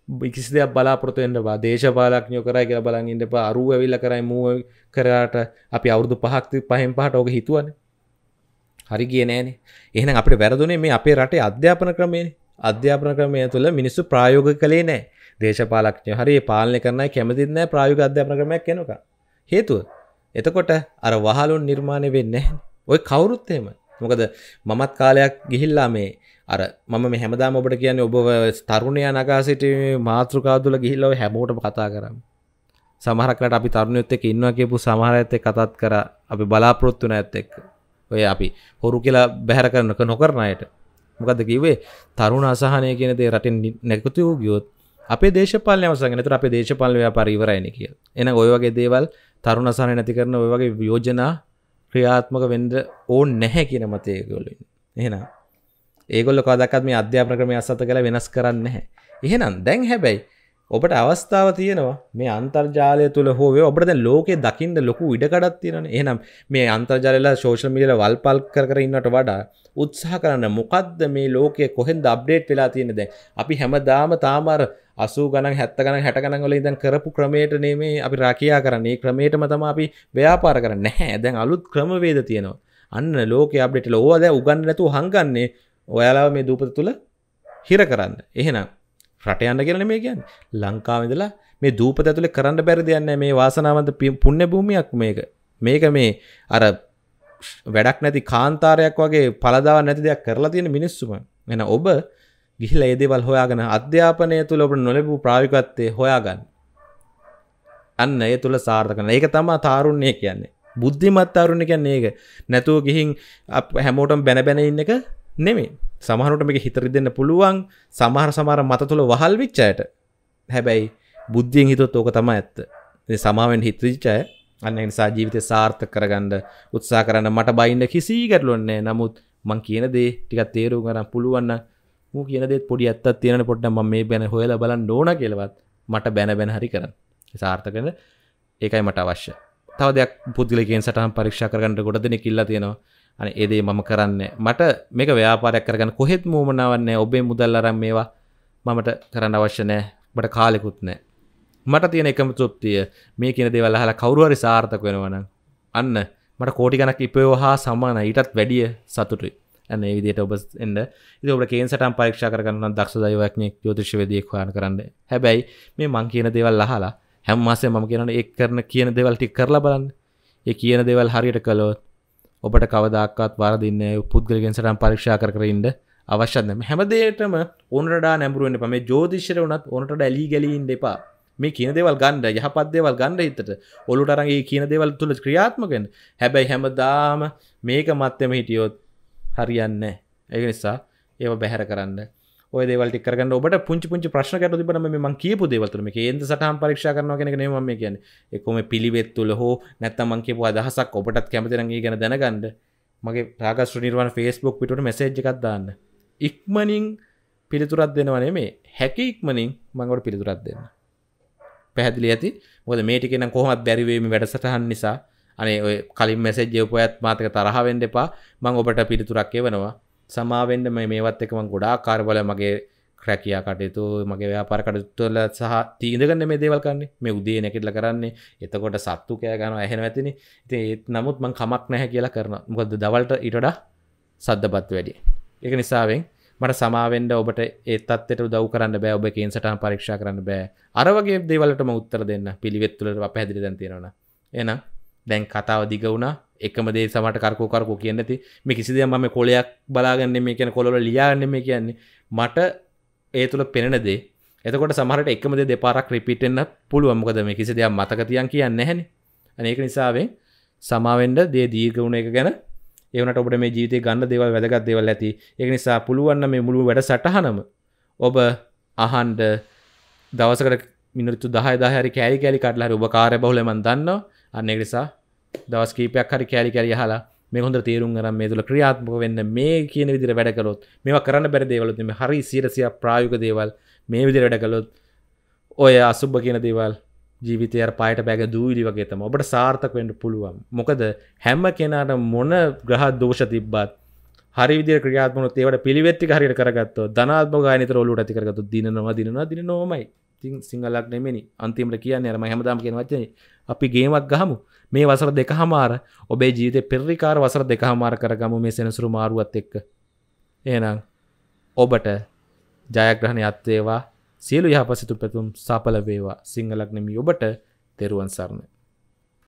ඉකිසි දෙයක් බලාපොරොතුෙන්ටවා දේශපාලක්ඥය කරයි කියලා බලන් ඉන්නපා අරුව ඇවිල්ල කරයි මුව කරාට අපි අවුදු පහක්ති පහෙන් පහට ඕක හිතුවන හරි කිය නෑන එහෙන අපට වැරදුනේ මේ අපේ රටේ අධ්‍යාපන ක්‍රමේ අධ්‍යාපන ක්‍රමය තුළ මිනිස්සු ප්‍රායෝග කළේ නෑ දේශපාලක්ඥය හරි පාලනය කරනයි කැමතින්න ප්‍රායෝග අධ්‍යාපන ක්‍රමයක් කෙනක හේතුව එතකොට අර වහලුන් නිර්මාණය වෙන්න ඔය කවුරුත්තේම මොකද මමත් කාලයක් ගිහිල්ලා මේ අර මම හැමදාම ඔබට කියන්න ඔබ තරුණය නගා සිටීම මාතෘකාදුල ගිහිල්ලව හැමෝටම කතා කරම් සමහරකට අපි තරුණයොත් එක් ඉන්නවා කියපු සමහර ඇත්තේ කතත් කර අපි බලාපොරොත්තු නැත් එක් ඔය අපි හොරු කියලා බැහැර කරනක නොකරණයට මොකද කිවේ තරුණ අසාහනය කියන දේ රටින් නැකතු වූ ගියොත් අපේ දේශපාලය වසගෙනතර අපේ දේශපාලවයා පරිවරයන කිය එන ඔය වගේ දේවල් තරුණ අසාහනය නැති කරන ඔය වගේ යෝජනා ක්‍රියාත්මක වෙන්ඩ ඕන් නැහැ කියන මතයකොලින් එහෙනම් ඒගොල්ල කදකත් මේ අධ්‍යාපන ක්‍රමය අසත කළ වෙනස් කරන්න හැ. එහෙනම් දැන් හැබැයි ඔබට අවස්ථාව තියෙනවා මේ අන්තර්ජාලය තුළ හෝවේ ඔබට ලෝකෙ දකිින්ද ලොකු ඉඩකඩත් තියෙන එහනම් මේ අන්තර්ජාලලා සෝශල් මිියල වල්පල් කර ඉන්නට වඩා උත්සාහ කරන්න මොකක්ද මේ ලෝකයේ කොහෙන්ද අප්ඩේට් වෙලා තියෙන දැන් අපි හැමදාම තාමර අසූ ගණන් හැත්ත ගණන් හැට ගණන් වල ඉඳන් කරපු ක්‍රමයට නෙමේ අපි රාකියා කරන්නේ ක්‍රමයටම තමයි අපි ව්‍යාපාර කරන්නේ නැහැ දැන් අලුත් ක්‍රමවේද තියෙනවා අන්න ලෝකයේ අප්ඩේට් වෙලා ඕවා දැන් උගන්නන්න නැතුව හංගන්නේ ඔයාලා මේ දූපත තුළ හිර කරන්න එහෙනම් රට යන්න කියන මේ කියන් ලංකාවදලා මේ දූපත ඇතුළේ කරන්න බැරි දෙයන්න මේ වාසනාවන්ත පුුණ්‍ය භූමියක් මේක මේක මේ අර වැඩක් නැති කාන්තාරයක් වගේ පලදාව නැති දෙයක් කරලා තියෙන මිනිස්සුම එන ඔබ ගිහිල ඒදේවල් හොයාගෙන අධ්‍යාපනය තුළ ඔබට නොලැබූ ප්‍රාවිකත්තේ හොයාගන්න අන්න ඒ තුළ සාර්ථකන ඒක තමා තාරුණ්‍යය කියන්නේ බුද්ධිමත් අරුණ කියන්නේ ඒක නැතුව ගිහින් හැමෝටම බැන බැන ඉන්න එක නෙමේ සමහරට මේක හිතරි දෙන්න පුළුවන් සමහර සමහර මත තුළ වහල් විච්චායට හැබැයි බුද්ධියෙන් හිතොත් ඕක තම ඇත්ත සමාවෙන් හිතරිච්චාය අන්න නිසා ජීවිතය සාර්ථ කරගන්න උත්සා කරන්න මට බයින්න කිසි ගැටලොන්නේ නමුත් මං කියන දේ ටිකත් තේරු කරන්න පුළුවන්න මූ කියනදේ පොඩි ඇත්ත තියෙන පොට්ට ම මේ බැන හොල බලන්න ඕන කියලවත් මට බැන බැන හරි කරන්න සාර්ථකන ඒකයි මට අවශ්‍ය තවදයක් පුද්ගලකෙන් සටහන් පරීක්ෂ කරගන්නට ගොඩ දෙන කිල්ලා තියෙනවා අන ඒදේ මම කරන්න මට මේක ව්‍යාපාරයක් කරගන්න කොහෙත් මූමනාවන්නේ ඔබේ මුදල් අරම් මේවා මමට කරන්න අවශ්‍ය නෑ බට කාලෙකුත් නෑ මට තියෙන එකම තෘප්තිය මේ කියන දේවල් අහලා කවුරු හරි සාර්ථක වෙනවනම් අන්න මට කෝටි ගණක් ඉපයව හා සමාන ඊටත් වැඩිය සතුටුයි ඇන්න ඒ විදිහට ඔබ එන්න ඉතින් ඔබට කේන් සටන් පරීක්ෂා කරගන්න නම් දක්ෂ දෛවඥයෙක් ජ්‍යොතිෂවේදියෙක් හොයන්න කරන්න හැබැයි මේ මං කියන දේවල් අහලා හැම මාසෙම මම කියනවා ඒක කරන කියන දේවල් ටික කරලා බලන්න ඒ කියන දේවල් හරියට කළොත් ඔබට කවදක්වත් වරදින්න පුද්ගලගෙන්සටම් පරීක්ෂා කරඉන්න අවශ්‍යදම හැමදේටම ඕනටා නැඹරුවෙන් පම ජෝතිශ්‍යර වනත් ඕනට ඇලි ගැලීන් දෙපා මේ කියන දෙවල් ගණ්ඩ යහපත්දේවල් ගණ්ඩ හිතට ඔලුටරගේ කියන දෙවල් තුළ ක්‍රියාත්මකෙන් හැබැයි හැමදාම මේක මත්තම හිටියොත් හරියන්න ඒ නිසා ඒව බැහැර කරන්න ඔය දෙවල්ට කරන්න ඔබට පුංචි පුංචි ප්‍රශ්න කට තිබන ම කියපු දෙවතුරම ඒද සටහන් පරක්ෂ කරන කෙන නම කියන එකොම පිළිවෙත් තුල හෝ නැත්තමන් කියපු අදහසක් ඔබටත් කැමතිරගේ ගැන දැනගන්න මගේ රාගස් නිර්වන ෆස්බුක් පිට මසේජ් එකක්දන්න ඉක්මනින් පිළිතුරත් දෙනවනේ මේ හැකි ඉක්මනින් මංගොට පිළිතුරත් දෙන්න පැහැදිලි ඇති මොද මේටිකෙන කොහොමත් බැරිවීම වැඩසටහන් නිසා අනේ කලින් මැසේජ්‍යපොයත් මාතක තරහවෙන්ඩ එපා මං ඔබට පිළිතුරක්කේ වනවා සමාවෙන්ඩ මේ මේවත් එකම ගොඩා කාර්වල මගේ ක්‍රැකයා කටයුතු මගේ ව්‍යාපාර කටතුල සහ තීදගන්න මේ දේවල් කන්නේ මේ උදේ නැකිටල කරන්නේ එතකොට සත්තු කෑ ගන ඇහෙන ඇතින ඉති ඒත් නමුත් මං කමක් නැහැ කියලා කරන මොකද දවල්ට ඉටඩ සද්ධපත් වැඩිය එක නිසාවෙන් මට සමාවෙන්ඩ ඔබට ඒත්තට දව කරන්න බෑ ඔබ කියෙන් සටන් පරීක්ෂ කරන්න බෑ අරවගේ දේවලට උත්තර දෙන්න පිළිවෙත්තුලට පැදිලි දැතිරෙන එන දැන් කතාව දිග වුණා එකමදේ සමට කරකෝකරකෝ කියන්න ඇති මේ කිසිද මම කොලයක් බලාගන්න මේ කියන කොළොල ලියාගන්න මේ කියන්නේ මට ඒ තුළ පෙනෙනදේ එතකොට සමහට එකමද දෙපාරක් රිපිටෙන්න්නත් පුළුවම්මකද මේ කිසි දෙයක් මතකතියන් කියන්න හැන අනඒක නිසාවෙන් සමාවෙන්ඩ දේ දීර්ග වුණ එක ගැන ඒවනට ඔබට මේ ජීවිතය ගන්න දෙවල් වැදගත් දෙවල් ඇති ඒ නිසා පුළුවන්න මේ මුළු වැඩ සටහනම ඔබ අහන්ඩ දවසකට මිනිතු දහ දාහරි කෑරි කෑලි කටලා උපකාර බහලමන් දන්න අන්නෙ නිසා දවස් කීපයක් හරි කෑලි කැරි හලා මේ හොඳ තේරුම් අරම් මේ තුළ ක්‍රියාත්මක වෙන්න මේ කියන විදිර වැඩකලොත් මේවා කරන්න බැරි දේවලුත් මේ හරි සීරසිය ප්‍රායුක දේවල් මේ විදිර වැඩකලොත් ඔය අසුබ කියන දේවල් ජීවිතය පයට බැග දූවිලි වගේ තම ඔබට සාර්ථක වෙන්ට පුළුවන් මොකද හැම්ම කෙනාට මොන ග්‍රහ දෝෂ තිබ්බත් හරි විදි ක්‍රියාත්මන ඒවට පිළිවෙත්ති හරිට කරගත්ත ධනාත්ම ගානිතර ඔලුට ඇතිකරගතු දිනවා දිනවා දින නොමයි තින් සිංහලක් නෙමනි අන්තිමට කියන්න අරම හැමදාම කියෙන වචන අපි ගේමක් ගහමු මේ වසර දෙක හමාර ඔබේ ජීවිත පෙරරිකාර වසර දෙක හමාර කරගම මේ සෙනසුරු මාරුවත් එක්ක ඒනම් ඔබට ජයග්‍රහණ අත්තේවා සියලු යහපසිතු පැතුම් සාපල වේවා සිංහලක්නෙමි ඔබට තෙරුවන් සරණ